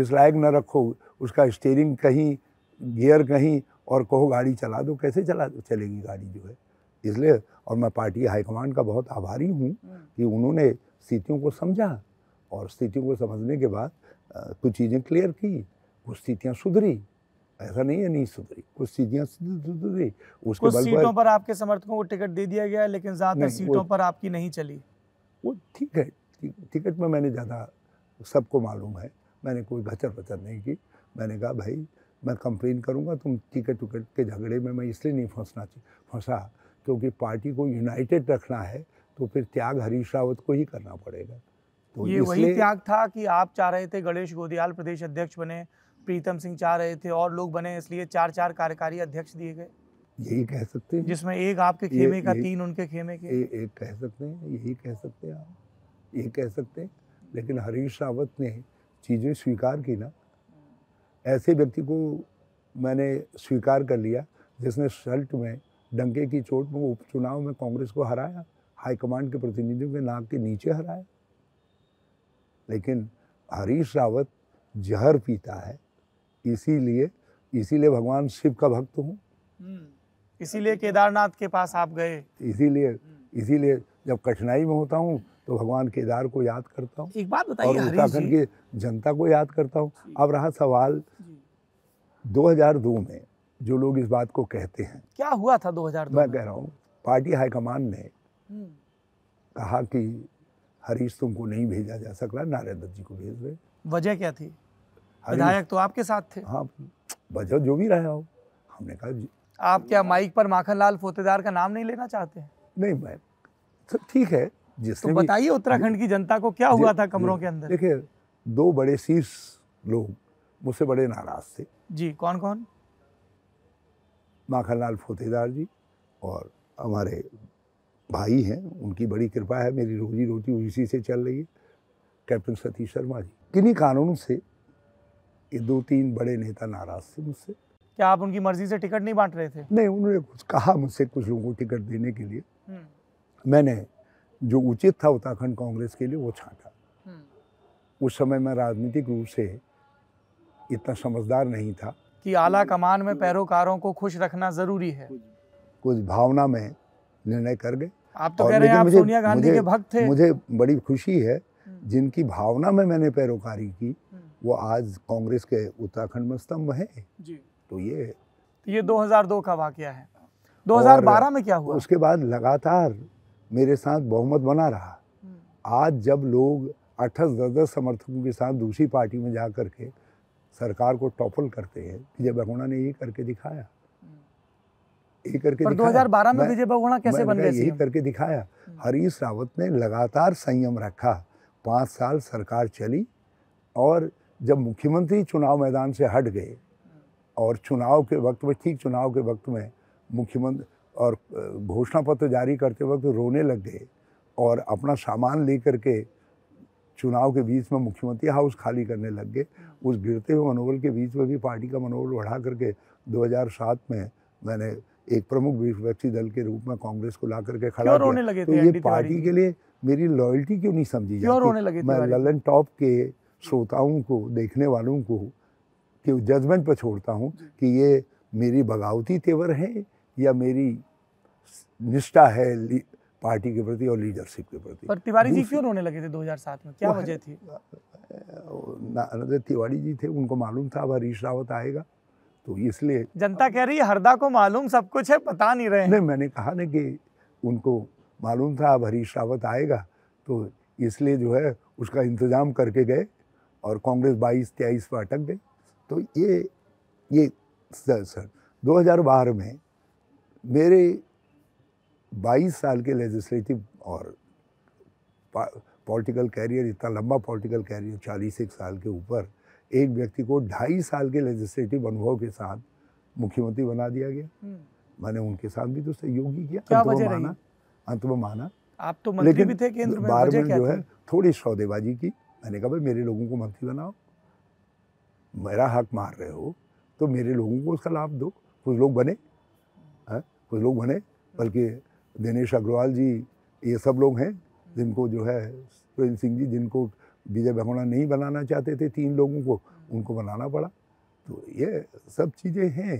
इस लायक न रखो उसका स्टेयरिंग कहीं गियर कहीं और कहो गाड़ी चला दो कैसे चला दो चलेगी गाड़ी जो है इसलिए और मैं पार्टी हाईकमांड का बहुत आभारी हूँ कि हम्म। उन्होंने स्थितियों को समझा और स्थितियों को समझने के बाद कुछ चीज़ें क्लियर की कुछ स्थितियाँ सुधरी ऐसा नहीं है नहीं सुधरी कुछ स्थितियाँ सुधरी उसके बाद सीटों पर आपके समर्थकों को टिकट दे दिया गया लेकिन ज़्यादा सीटों पर आपकी नहीं चली वो ठीक है टिकट में मैंने ज़्यादा सबको मालूम है मैंने कोई घचर पचर नहीं की मैंने कहा भाई मैं कंप्लेन करूँगा तुम टिकट विकट के झगड़े में मैं इसलिए नहीं फंसना फंसा क्योंकि पार्टी को यूनाइटेड रखना है तो फिर त्याग हरीश रावत को ही करना पड़ेगा तो ये वही त्याग था कि आप चाह रहे थे गणेश गोदियाल प्रदेश अध्यक्ष बने प्रीतम सिंह चाह रहे थे और लोग बने इसलिए चार चार कार्यकारी अध्यक्ष दिए गए यही कह सकते हैं जिसमें एक आपके खेमे का तीन उनके खेमे के एक कह सकते हैं यही कह सकते हैं आप ये कह सकते हैं लेकिन हरीश रावत ने चीज़ें स्वीकार की ना ऐसे व्यक्ति को मैंने स्वीकार कर लिया जिसने शर्ट में डंके की चोट में उपचुनाव में कांग्रेस को हराया हाईकमांड के प्रतिनिधियों के नाक के नीचे हराया लेकिन हरीश रावत जहर पीता है इसीलिए इसीलिए भगवान शिव का भक्त हूँ हम्म, इसीलिए केदारनाथ के पास आप गए इसीलिए हम्म। इसीलिए जब कठिनाई में होता हूँ तो भगवान केदार को याद करता हूँ एक बात बताइए उत्तराखंड की जनता को याद करता हूँ अब रहा सवाल 2002 में जो लोग इस बात को कहते हैं क्या हुआ था 2002 मैं कह रहा हूँ पार्टी हाईकमान ने हम्म। कहा कि हरीश तुमको नहीं भेजा जा सक रहा नारायण जी को भेज रहे वजह क्या थी विधायक तो आपके साथ थे हाँ वजह जो भी रहा हो हमने कहा आप क्या माइक पर माखन लाल फोतेदार का नाम नहीं लेना चाहते हैं नहीं मैं तो ठीक है जिसने तो बताइए उत्तराखंड की जनता को क्या हुआ था कमरों के अंदर देखिए दो बड़े शीर्ष लोग मुझसे बड़े नाराज थे जी कौन कौन माखन लाल फोतेदार जी और हमारे भाई हैं उनकी बड़ी कृपा है मेरी रोजी रोटी उसी से चल रही है कैप्टन सतीश शर्मा जी किन्हीं कानूनों से ये दो तीन बड़े नेता नाराज थे मुझसे क्या आप उनकी मर्जी से टिकट नहीं बांट रहे थे नहीं उन्होंने कुछ कहा मुझसे कुछ लोगों को टिकट देने के लिए हम्म। मैंने जो उचित था उत्तराखंड कांग्रेस के लिए वो छाटा हम्म। उस समय मैं राजनीतिक रूप से इतना समझदार नहीं था कि आला कमान में पैरोकारों को खुश रखना जरूरी है कुछ भावना में निर्णय कर गए आप तो कह रहे हैं आप सोनिया गांधी के भक्त थे मुझे बड़ी खुशी है हम्म। जिनकी भावना में मैंने पैरोकारी की हम्म। वो आज कांग्रेस के उत्तराखंड में स्तंभ है तो ये तो ये 2002 का वाक्य है 2012 में क्या हुआ उसके बाद लगातार मेरे साथ बहुमत बना रहा हम्म। आज जब लोग अठस दस दस समर्थकों के साथ दूसरी पार्टी में जा करके के सरकार को टॉपल करते हैं विजय बघोड़ा ने ये करके दिखाया हम्म। ये करके दो हजार बारह में विजय बघोड़ा कैसे बन गए यही करके दिखाया हम्म। हरीश रावत ने लगातार संयम रखा पाँच साल सरकार चली और जब मुख्यमंत्री चुनाव मैदान से हट गए और चुनाव के वक्त में ठीक चुनाव के वक्त में मुख्यमंत्री और घोषणा पत्र जारी करते वक्त रोने लग गए और अपना सामान लेकर के चुनाव के बीच में मुख्यमंत्री हाउस खाली करने लग गए उस गिरते हुए मनोबल के बीच में भी पार्टी का मनोबल बढ़ा करके 2007 में मैंने एक प्रमुख विपक्षी दल के रूप में कांग्रेस को ला करके खड़ा रोने लगे तो ये पार्टी के लिए मेरी लॉयल्टी क्यों नहीं समझी जाती मैं ललन टॉप के श्रोताओं को देखने वालों को के जजमेंट पर छोड़ता हूँ कि ये मेरी बगावती तेवर है या मेरी निष्ठा है पार्टी के प्रति और लीडरशिप के प्रति पर तिवारी जी क्यों रोने लगे थे 2007 में क्या वजह थी तिवारी जी थे उनको मालूम था अब हरीश रावत आएगा तो इसलिए जनता कह रही है हरदा को मालूम सब कुछ है पता नहीं रहे नहीं मैंने कहा ना कि उनको मालूम था अब हरीश रावत आएगा तो इसलिए जो है उसका इंतज़ाम करके गए और कांग्रेस बाईस तेईस पर अटक गई तो ये ये सर दो हज़ार बारह में मेरे 22 साल के लेजिस्लेटिव और पॉलिटिकल कैरियर इतना लंबा पॉलिटिकल कैरियर चालीस एक साल के ऊपर एक व्यक्ति को ढाई साल के लेजिस्लेटिव अनुभव के साथ मुख्यमंत्री बना दिया गया हम्म। मैंने उनके साथ भी तो सहयोग ही किया अंत में माना अंत में माना आप तो मंत्री लेकिन भी थे केंद्र में बार में जो है थोड़ी सौदेबाजी की मैंने कहा भाई मेरे लोगों को मंत्री बनाओ मेरा हक मार रहे हो तो मेरे लोगों को उसका लाभ दो कुछ लोग बने हाँ, कुछ लोग बने बल्कि दिनेश अग्रवाल जी ये सब लोग हैं जिनको जो है सुरेंद्र सिंह जी जिनको विजय भगोड़ा नहीं बनाना चाहते थे तीन लोगों को उनको बनाना पड़ा तो ये सब चीज़ें हैं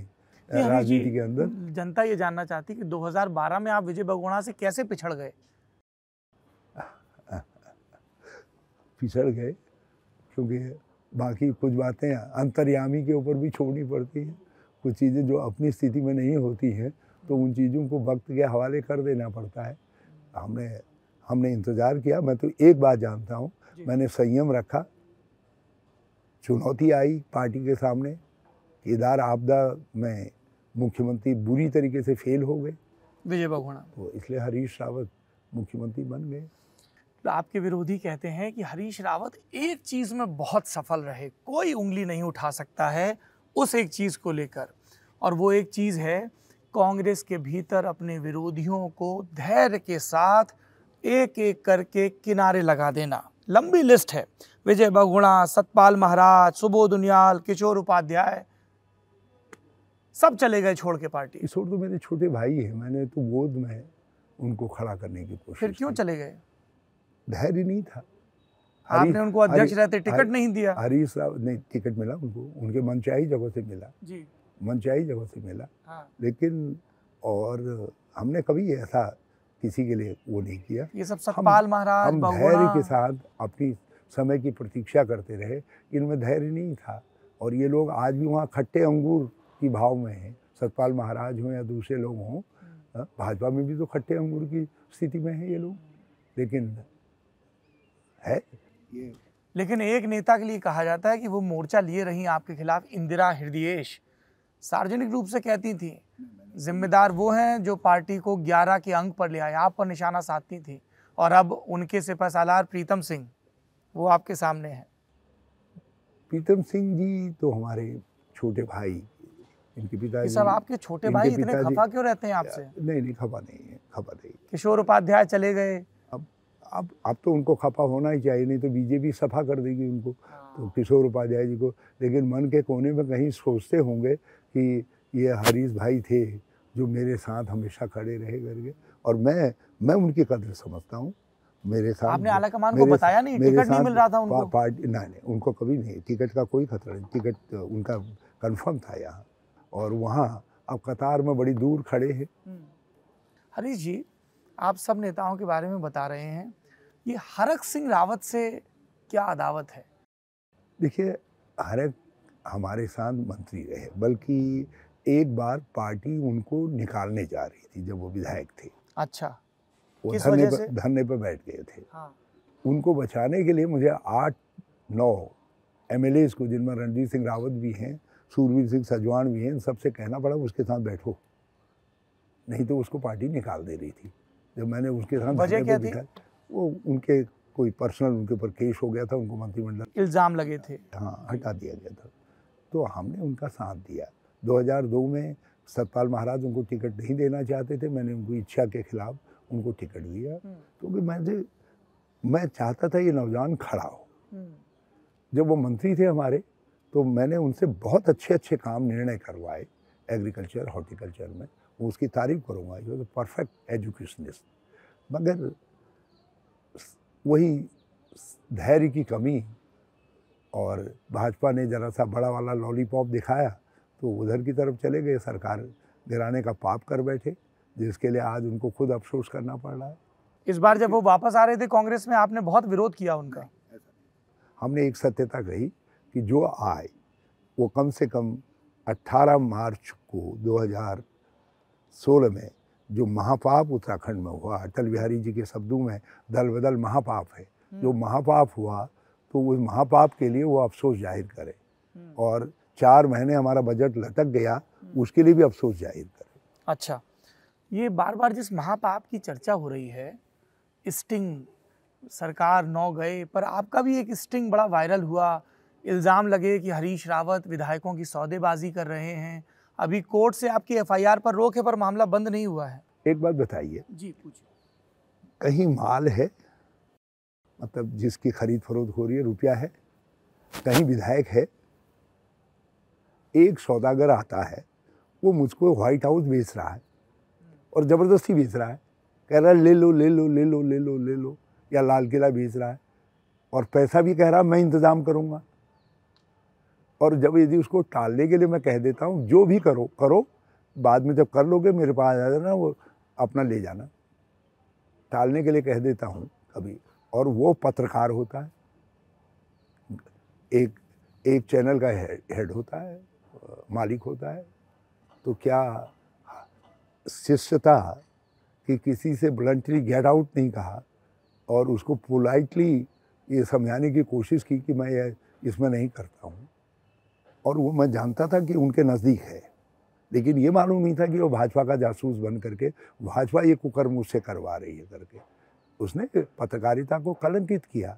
राजनीति के अंदर जनता ये जानना चाहती कि 2012 में आप विजय भगोड़ा से कैसे पिछड़ गए पिछड़ गए क्योंकि बाकी कुछ बातें अंतर्यामी के ऊपर भी छोड़नी पड़ती हैं कुछ चीज़ें जो अपनी स्थिति में नहीं होती हैं तो उन चीज़ों को वक्त के हवाले कर देना पड़ता है हमने हमने इंतज़ार किया मैं तो एक बात जानता हूँ मैंने संयम रखा चुनौती आई पार्टी के सामने केदार आपदा में मुख्यमंत्री बुरी तरीके से फेल हो गए विजय बघोड़ा तो इसलिए हरीश रावत मुख्यमंत्री बन गए तो आपके विरोधी कहते हैं कि हरीश रावत एक चीज़ में बहुत सफल रहे कोई उंगली नहीं उठा सकता है उस एक चीज़ को लेकर और वो एक चीज़ है कांग्रेस के भीतर अपने विरोधियों को धैर्य के साथ एक एक करके किनारे लगा देना लंबी लिस्ट है विजय बगुणा सतपाल महाराज सुबोध उनियाल किशोर उपाध्याय सब चले गए छोड़ के पार्टी किशोर तो मेरे छोटे भाई हैं मैंने तो गोद में उनको खड़ा करने की कोशिश फिर क्यों चले गए धैर्य नहीं था आपने उनको अध्यक्ष रहते टिकट नहीं दिया हरीश राव नहीं टिकट मिला उनको उनके मनचाही जगह से मिला जी मनचाही जगह से मिला हाँ। लेकिन और हमने कभी ऐसा किसी के लिए वो नहीं किया ये सब सतपाल महाराज हम धैर्य के साथ अपनी समय की प्रतीक्षा करते रहे इनमें धैर्य नहीं था और ये लोग आज भी वहाँ खट्टे अंगूर की भाव में हैं सतपाल महाराज हों या दूसरे लोग हों हम्म। हाँ, भाजपा में भी तो खट्टे अंगूर की स्थिति में है ये लोग हम्म। लेकिन है ये लेकिन एक नेता के लिए कहा जाता है कि वो मोर्चा लिए रही आपके खिलाफ इंदिरा हृदयेश सार्वजनिक रूप से कहती थी जिम्मेदार वो हैं जो पार्टी को 11 के अंक पर ले आए आप पर निशाना साधती थी और अब उनके सिपा सालार प्रीतम सिंह वो आपके सामने हैं प्रीतम सिंह जी तो हमारे छोटे भाई इनके पिताजी सब आपके छोटे भाई इतने खफा क्यों रहते हैं आपसे नहीं नहीं खफा नहीं है खफा नहीं किशोर उपाध्याय चले गए अब अब अब तो उनको खफा होना ही चाहिए नहीं तो बीजेपी सफा कर देगी उनको तो हाँ। किशोर उपाध्याय जी को लेकिन मन के कोने में कहीं सोचते होंगे कि ये हरीश भाई थे जो मेरे साथ हमेशा खड़े रहे करके और मैं मैं उनकी कदर समझता हूँ मेरे साथ आपने आला कमान को बताया नहीं टिकट नहीं मिल रहा था उनको पार्टी नहीं नहीं उनको कभी नहीं टिकट का कोई खतरा नहीं टिकट उनका कंफर्म था यहाँ और वहाँ अब कतार में बड़ी दूर खड़े हैं हम्म। हरीश जी आप सब नेताओं के बारे में बता रहे हैं ये हरक सिंह रावत से क्या अदावत है देखिए हरक हमारे साथ मंत्री रहे बल्कि एक बार पार्टी उनको निकालने जा रही थी जब वो विधायक थे अच्छा वो धरने पर धरने पर बैठ गए थे हाँ। उनको बचाने के लिए मुझे आठ नौ एम को जिनमें रणजीत सिंह रावत भी हैं सूरवीर सिंह सजवान भी हैं सबसे कहना पड़ा उसके साथ बैठो नहीं तो उसको पार्टी निकाल दे रही थी जब मैंने उसके साथ धरने क्या थी वो उनके कोई पर्सनल उनके ऊपर केस हो गया था उनको मंत्रिमंडल इल्ज़ाम लगे थे हाँ हटा दिया गया था तो हमने उनका साथ दिया 2002 में सतपाल महाराज उनको टिकट नहीं देना चाहते थे मैंने उनकी इच्छा के खिलाफ उनको टिकट दिया हम्म। क्योंकि तो मैं मैं चाहता था ये नौजवान खड़ा हो हम्म। जब वो मंत्री थे हमारे तो मैंने उनसे बहुत अच्छे अच्छे काम निर्णय करवाए एग्रीकल्चर हॉर्टिकल्चर में वो उसकी तारीफ करूँगा ये तो परफेक्ट एजुकेशनिस्ट मगर वही धैर्य की कमी और भाजपा ने ज़रा सा बड़ा वाला लॉलीपॉप दिखाया तो उधर की तरफ चले गए सरकार गिराने का पाप कर बैठे जिसके लिए आज उनको खुद अफसोस करना पड़ रहा है इस बार जब वो वापस आ रहे थे कांग्रेस में आपने बहुत विरोध किया उनका हमने एक सत्यता कही कि जो आए वो कम से कम 18 मार्च को 2016 में जो महापाप उत्तराखंड में हुआ अटल बिहारी जी के शब्दों में दल बदल महापाप है जो हम्म। महापाप हुआ तो उस महापाप के लिए वो अफसोस जाहिर करे और चार महीने हमारा बजट लटक गया उसके लिए भी अफसोस जाहिर करे अच्छा ये बार बार जिस महापाप की चर्चा हो रही है स्टिंग सरकार नौ गए पर आपका भी एक स्टिंग बड़ा वायरल हुआ इल्ज़ाम लगे कि हरीश रावत विधायकों की सौदेबाजी कर रहे हैं अभी कोर्ट से आपकी एफआईआर पर रोक है पर मामला बंद नहीं हुआ है एक बात बताइए जी पूछिए कहीं माल है मतलब जिसकी खरीद फरोख्त हो रही है रुपया है कहीं विधायक है एक सौदागर आता है वो मुझको व्हाइट हाउस बेच रहा है और ज़बरदस्ती बेच रहा है कह रहा है ले लो ले लो ले लो ले लो ले लो या लाल किला बेच रहा है और पैसा भी कह रहा मैं इंतज़ाम करूँगा और जब यदि उसको टालने के लिए मैं कह देता हूँ जो भी करो करो बाद में जब कर लोगे मेरे पास आ जाना वो अपना ले जाना टालने के लिए कह देता हूँ कभी और वो पत्रकार होता है एक एक चैनल का हेड होता है मालिक होता है तो क्या शिष्यता कि किसी से ब्लंटली गेट आउट नहीं कहा और उसको पोलाइटली ये समझाने की कोशिश की कि मैं ये इसमें नहीं करता हूँ और वो मैं जानता था कि उनके नज़दीक है लेकिन ये मालूम नहीं था कि वो भाजपा का जासूस बन करके भाजपा ये कुकर्म उससे करवा रही है करके उसने पत्रकारिता को कलंकित किया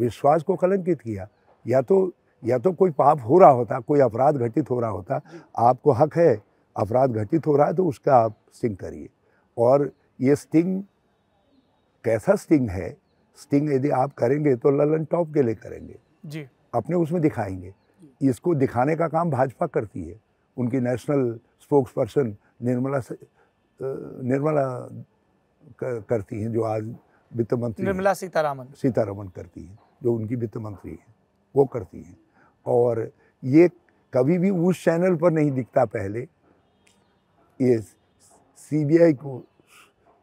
विश्वास को कलंकित किया या तो या तो कोई पाप हो रहा होता कोई अपराध घटित हो रहा होता आपको हक है अपराध घटित हो रहा है तो उसका आप स्टिंग करिए और ये स्टिंग कैसा स्टिंग है स्टिंग यदि आप करेंगे तो ललन टॉप के लिए करेंगे जी अपने उसमें दिखाएंगे इसको दिखाने का काम भाजपा करती है उनकी नेशनल स्पोक्स पर्सन निर्मला से, निर्मला करती हैं जो आज वित्त मंत्री निर्मला सीतारामन सीतारामन करती हैं जो उनकी वित्त मंत्री हैं वो करती हैं और ये कभी भी उस चैनल पर नहीं दिखता पहले ये सीबीआई को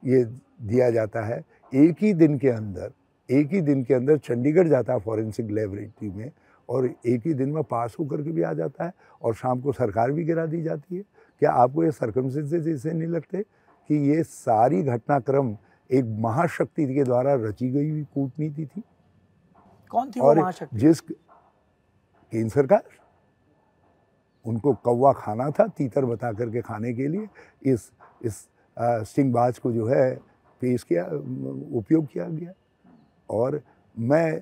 ये दिया जाता है एक ही दिन के अंदर एक ही दिन के अंदर चंडीगढ़ जाता है फॉरेंसिक लेबोरेटरी में और एक ही दिन में पास होकर के भी आ जाता है और शाम को सरकार भी गिरा दी जाती है क्या आपको ये सरकम से नहीं लगते कि ये सारी घटनाक्रम एक महाशक्ति के द्वारा रची गई हुई कूटनीति थी कौन थी और वो महाशक्ति जिस केंद्र सरकार उनको कौवा खाना था तीतर बता करके खाने के लिए इस इस सिंहबाज को जो है पेश किया उपयोग किया गया और मैं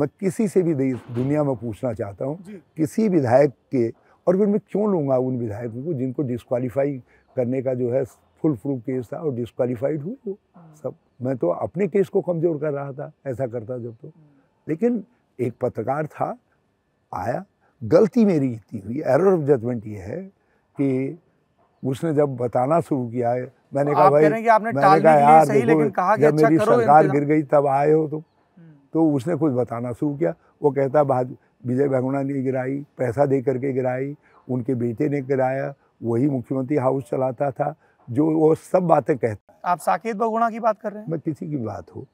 मैं किसी से भी दुनिया में पूछना चाहता हूँ किसी विधायक के और फिर मैं क्यों लूँगा उन विधायकों को जिनको डिस्कालीफाई करने का जो है फुल प्रूफ केस था और डिस्कालीफाइड हुई वो हाँ। सब मैं तो अपने केस को कमज़ोर कर रहा था ऐसा करता जब तो हाँ। लेकिन एक पत्रकार था आया गलती मेरी इतनी हुई एरर ऑफ जजमेंट ये है कि उसने जब बताना शुरू किया है मैंने तो कहा भाई मैंने कहा यार सही, देखो कहा जब अच्छा मेरी सरकार गिर गई तब आए हो तुम हम्म। तो उसने कुछ बताना शुरू किया वो कहता बाद विजय भगुना ने गिराई पैसा दे करके गिराई उनके बेटे ने गिराया वही मुख्यमंत्री हाउस चलाता था जो वो सब बातें कहता है आप साकेत बगुणा की बात कर रहे हैं मैं किसी की बात हूँ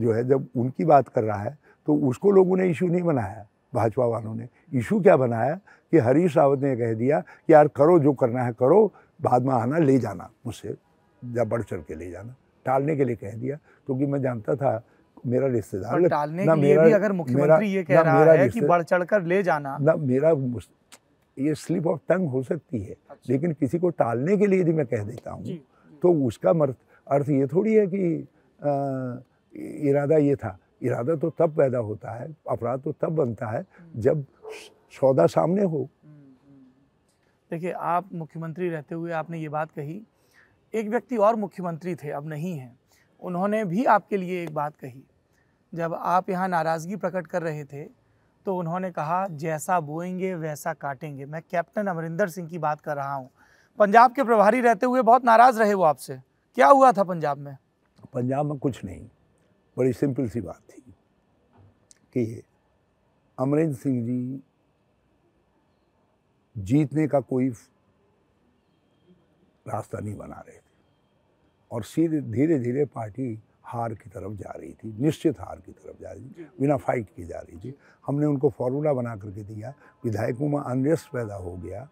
जो है जब उनकी बात कर रहा है तो उसको लोगों ने इशू नहीं बनाया भाजपा वालों ने इशू क्या बनाया कि हरीश रावत ने कह दिया कि यार करो जो करना है करो बाद में आना ले जाना मुझसे या बढ़ चढ़ के ले जाना टालने के लिए कह दिया क्योंकि मैं जानता था मेरा रिश्तेदार टालने के लिए भी अगर मुख्यमंत्री ये कह रहा है कि बढ़ चढ़ कर ले जाना ना मेरा ये स्लिप ऑफ टंग हो सकती है अच्छा। लेकिन किसी को टालने के लिए यदि मैं कह देता हूँ तो उसका अर्थ ये थोड़ी है कि आ, इरादा ये था इरादा तो तब पैदा होता है अपराध तो तब बनता है हम्म। जब सौदा सामने हो हम्म, हम्म। देखिए आप मुख्यमंत्री रहते हुए आपने ये बात कही एक व्यक्ति और मुख्यमंत्री थे अब नहीं हैं उन्होंने भी आपके लिए एक बात कही जब आप यहाँ नाराज़गी प्रकट कर रहे थे तो उन्होंने कहा जैसा बोएंगे वैसा काटेंगे मैं कैप्टन अमरिंदर सिंह की बात कर रहा हूँ पंजाब के प्रभारी रहते हुए बहुत नाराज़ रहे वो आपसे क्या हुआ था पंजाब में पंजाब में कुछ नहीं बड़ी सिंपल सी बात थी कि अमरिंदर सिंह जी जीतने का कोई रास्ता नहीं बना रहे थे और सीधे धीरे धीरे पार्टी हार की तरफ जा रही थी निश्चित हार की तरफ जा रही थी बिना फाइट की जा रही थी हमने उनको फॉर्मूला बना करके दिया विधायकों में अनरेस्ट पैदा हो गया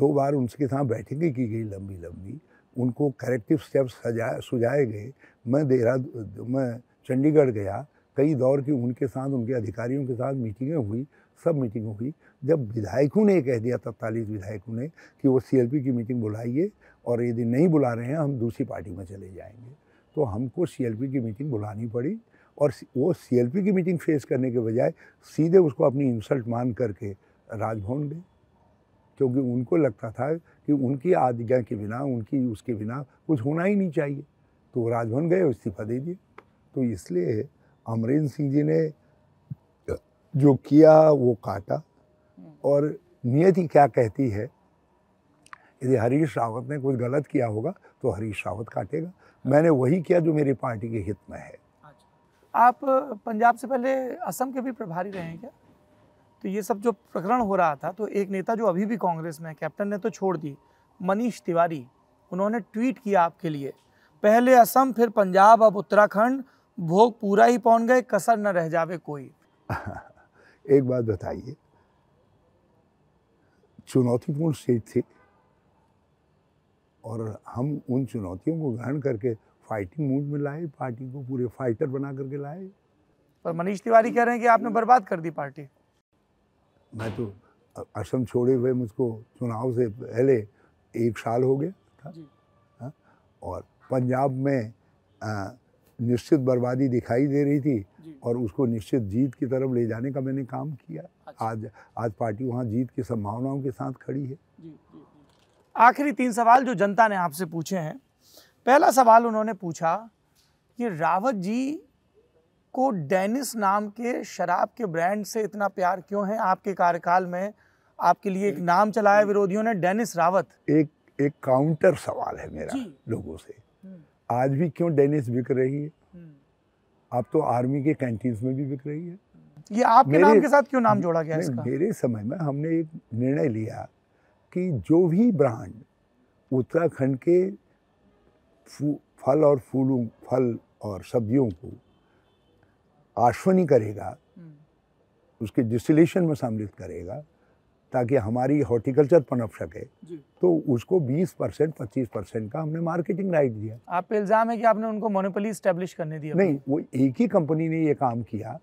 दो बार उनके साथ बैठकें की गई लंबी लंबी उनको करेक्टिव स्टेप्स सजाए सुझाए गए मैं देहरादून मैं चंडीगढ़ गया कई दौर की उनके साथ उनके अधिकारियों के साथ मीटिंगें हुई सब मीटिंग हुई जब विधायकों ने कह दिया तत्तालीस विधायकों ने कि वो सीएलपी की मीटिंग बुलाइए और यदि नहीं बुला रहे हैं हम दूसरी पार्टी में चले जाएंगे तो हमको सीएलपी की मीटिंग बुलानी पड़ी और वो सीएलपी की मीटिंग फेस करने के बजाय सीधे उसको अपनी इंसल्ट मान करके राजभवन गए क्योंकि उनको लगता था कि उनकी आज्ञा के बिना उनकी उसके बिना कुछ होना ही नहीं चाहिए तो वो राजभवन गए और इस्तीफा दे दिए तो इसलिए अमरेंद्र सिंह जी ने जो किया वो काटा और नियति क्या कहती है यदि हरीश रावत ने कुछ गलत किया होगा तो हरीश रावत काटेगा मैंने वही किया जो मेरी पार्टी के हित में है अच्छा। आप पंजाब से पहले असम के भी प्रभारी रहे क्या तो ये सब जो प्रकरण हो रहा था तो एक नेता जो अभी भी कांग्रेस में है कैप्टन ने तो छोड़ दी मनीष तिवारी उन्होंने ट्वीट किया आपके लिए पहले असम फिर पंजाब अब उत्तराखंड भोग पूरा ही पहुंच गए कसर न रह जावे कोई एक बात बताइए चुनौतीपूर्ण सीट थी और हम उन चुनौतियों को ग्रहण करके फाइटिंग मूड में लाए पार्टी को पूरे फाइटर बना करके लाए पर मनीष तिवारी कह रहे हैं कि आपने बर्बाद कर दी पार्टी मैं तो असम छोड़े हुए मुझको चुनाव से पहले एक साल हो गया था हाँ? और पंजाब में निश्चित बर्बादी दिखाई दे रही थी और उसको निश्चित जीत की तरफ ले जाने का मैंने काम किया अच्छा। आज आज पार्टी वहाँ जीत की संभावनाओं के साथ खड़ी है जी, जी। आखिरी तीन सवाल जो जनता ने आपसे पूछे हैं पहला सवाल उन्होंने पूछा कि रावत जी को डेनिस नाम के शराब के ब्रांड से इतना प्यार क्यों है आपके कार्यकाल में आपके लिए एक नाम चलाया विरोधियों ने डेनिस रावत एक एक काउंटर सवाल है मेरा लोगों से हम्म। आज भी क्यों डेनिस बिक रही है आप हम्म। तो आर्मी के कैंटीन में भी बिक रही है ये आपके नाम के साथ क्यों नाम जोड़ा गया इसका? मेरे समय में हमने एक निर्णय लिया कि जो भी ब्रांड उत्तराखंड के फल और फूलों फल और सब्जियों को आश्वनी करेगा हम्म। उसके डिस्टिलेशन में सम्मिलित करेगा ताकि हमारी हॉर्टिकल्चर पनप सके तो उसको 20 परसेंट पच्चीस परसेंट का हमने मार्केटिंग राइट दिया आप इल्ज़ाम है कि आपने उनको मोनोपोली स्टेब्लिश करने दिया नहीं वो एक ही कंपनी ने ये काम किया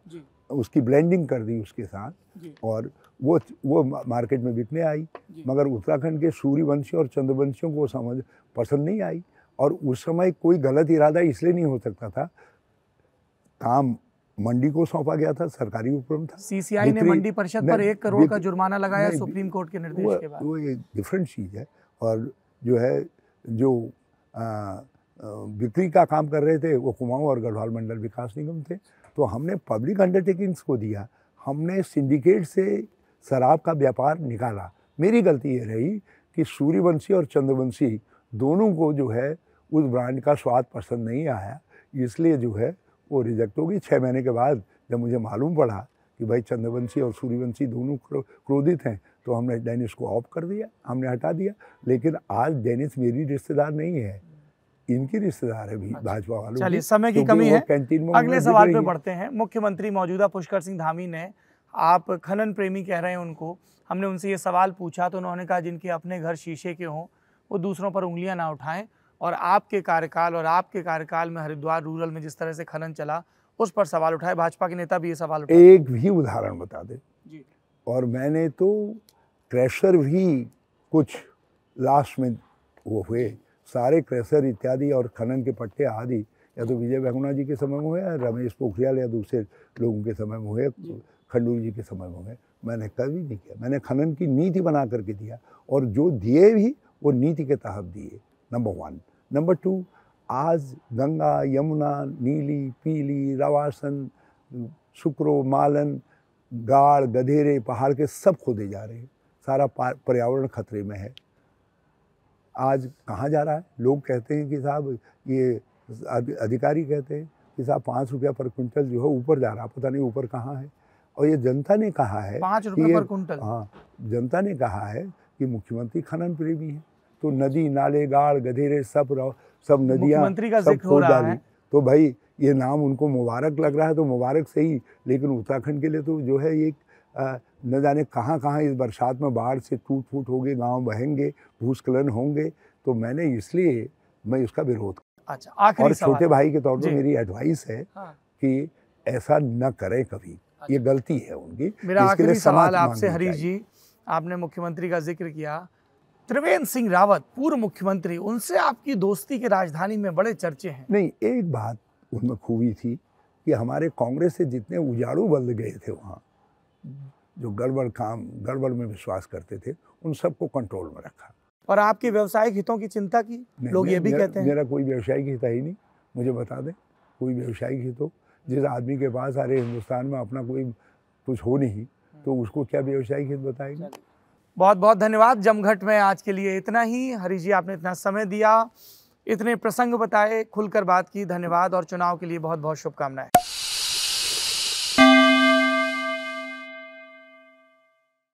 उसकी ब्लेंडिंग कर दी उसके साथ और वो वो मार्केट में बिकने आई मगर उत्तराखंड के सूर्यवंशी और चंद्रवंशियों को समझ पसंद नहीं आई और उस समय कोई गलत इरादा इसलिए नहीं हो सकता था काम मंडी को सौंपा गया था सरकारी उपक्रम था सीसीआई ने मंडी परिषद पर एक करोड़ का जुर्माना लगाया सुप्रीम कोर्ट के निर्देश वो, के बाद वो एक डिफरेंट चीज़ है और जो है जो बिक्री का काम कर रहे थे वो कुमाऊं और गढ़वाल मंडल विकास निगम थे तो हमने पब्लिक अंडरटेकिंग्स को दिया हमने सिंडिकेट से शराब का व्यापार निकाला मेरी गलती ये रही कि सूर्यवंशी और चंद्रवंशी दोनों को जो है उस ब्रांड का स्वाद पसंद नहीं आया इसलिए जो है वो रिजेक्ट हो गई छः महीने के बाद जब मुझे मालूम पड़ा कि भाई चंद्रवंशी और सूर्यवंशी दोनों क्रोधित हैं तो हमने डेनिस को ऑफ कर दिया हमने हटा दिया लेकिन आज डेनिस मेरी रिश्तेदार नहीं है इनके रिश्तेदार है भी अच्छा। भाजपा वालों चलिए समय की कमी है कैंटीन में अगले सवाल पे बढ़ते हैं मुख्यमंत्री मौजूदा पुष्कर सिंह धामी ने आप खनन प्रेमी कह रहे हैं उनको हमने उनसे ये सवाल पूछा तो उन्होंने कहा जिनके अपने घर शीशे के हों वो दूसरों पर उंगलियां ना उठाएं और आपके कार्यकाल और आपके कार्यकाल में हरिद्वार रूरल में जिस तरह से खनन चला उस पर सवाल उठाए भाजपा के नेता भी ये सवाल उठाए एक भी उदाहरण बता दे जी और मैंने तो क्रैशर भी कुछ लास्ट में वो हुए सारे क्रेशर इत्यादि और खनन के पट्टे आदि या तो विजय भगुना जी के समय में हुए या रमेश पोखरियाल या दूसरे लोगों के समय में हुए खंडूर जी के समय में हुए मैंने कभी नहीं किया मैंने खनन की नीति बना करके दिया और जो दिए भी वो नीति के तहत दिए नंबर वन नंबर टू आज गंगा यमुना नीली पीली रवासन शुक्रो मालन गाड़ गधेरे पहाड़ के सब खोदे जा रहे हैं सारा पर्यावरण खतरे में है आज कहाँ जा रहा है लोग कहते हैं कि साहब ये अधिकारी कहते हैं कि साहब पाँच रुपया पर क्विंटल जो है ऊपर जा रहा है पता नहीं ऊपर कहाँ है और ये जनता ने कहा है पाँच रुपये पर क्विंटल हाँ जनता ने कहा है कि मुख्यमंत्री खनन प्रेमी है तो नदी नाले गाड़ गधेरे सब रहो सब नदियाँ मंत्री का जिक्र हो रहा है तो भाई ये नाम उनको मुबारक लग रहा है तो मुबारक सही लेकिन उत्तराखंड के लिए तो जो है एक न जाने कहाँ कहाँ इस बरसात में बाढ़ से टूट फूट गए गांव बहेंगे भूस्खलन होंगे तो मैंने इसलिए मैं उसका विरोध अच्छा और छोटे भाई के तौर पर मेरी एडवाइस है हाँ। कि ऐसा न करें कभी ये अच्छा। गलती है उनकी मेरा आखिरी सवाल आपसे हरीश जी आपने मुख्यमंत्री का जिक्र किया त्रिवेंद्र सिंह रावत पूर्व मुख्यमंत्री उनसे आपकी दोस्ती की राजधानी में बड़े चर्चे हैं नहीं एक बात उनमें खूबी थी कि हमारे कांग्रेस से जितने उजाड़ू बल गए थे वहाँ जो गड़बड़ काम गड़बड़ में विश्वास करते थे उन सबको कंट्रोल में रखा और आपके व्यवसायिक हितों की चिंता की लोग ये भी कहते हैं मेरा कोई व्यवसायिक हित ही नहीं मुझे बता दें कोई व्यवसायिक हित हो जिस आदमी के पास सारे हिंदुस्तान में अपना कोई कुछ हो नहीं तो उसको क्या व्यवसायिक हित बताएगा बहुत बहुत धन्यवाद जमघट में आज के लिए इतना ही हरी जी आपने इतना समय दिया इतने प्रसंग बताए खुलकर बात की धन्यवाद और चुनाव के लिए बहुत बहुत शुभकामनाएं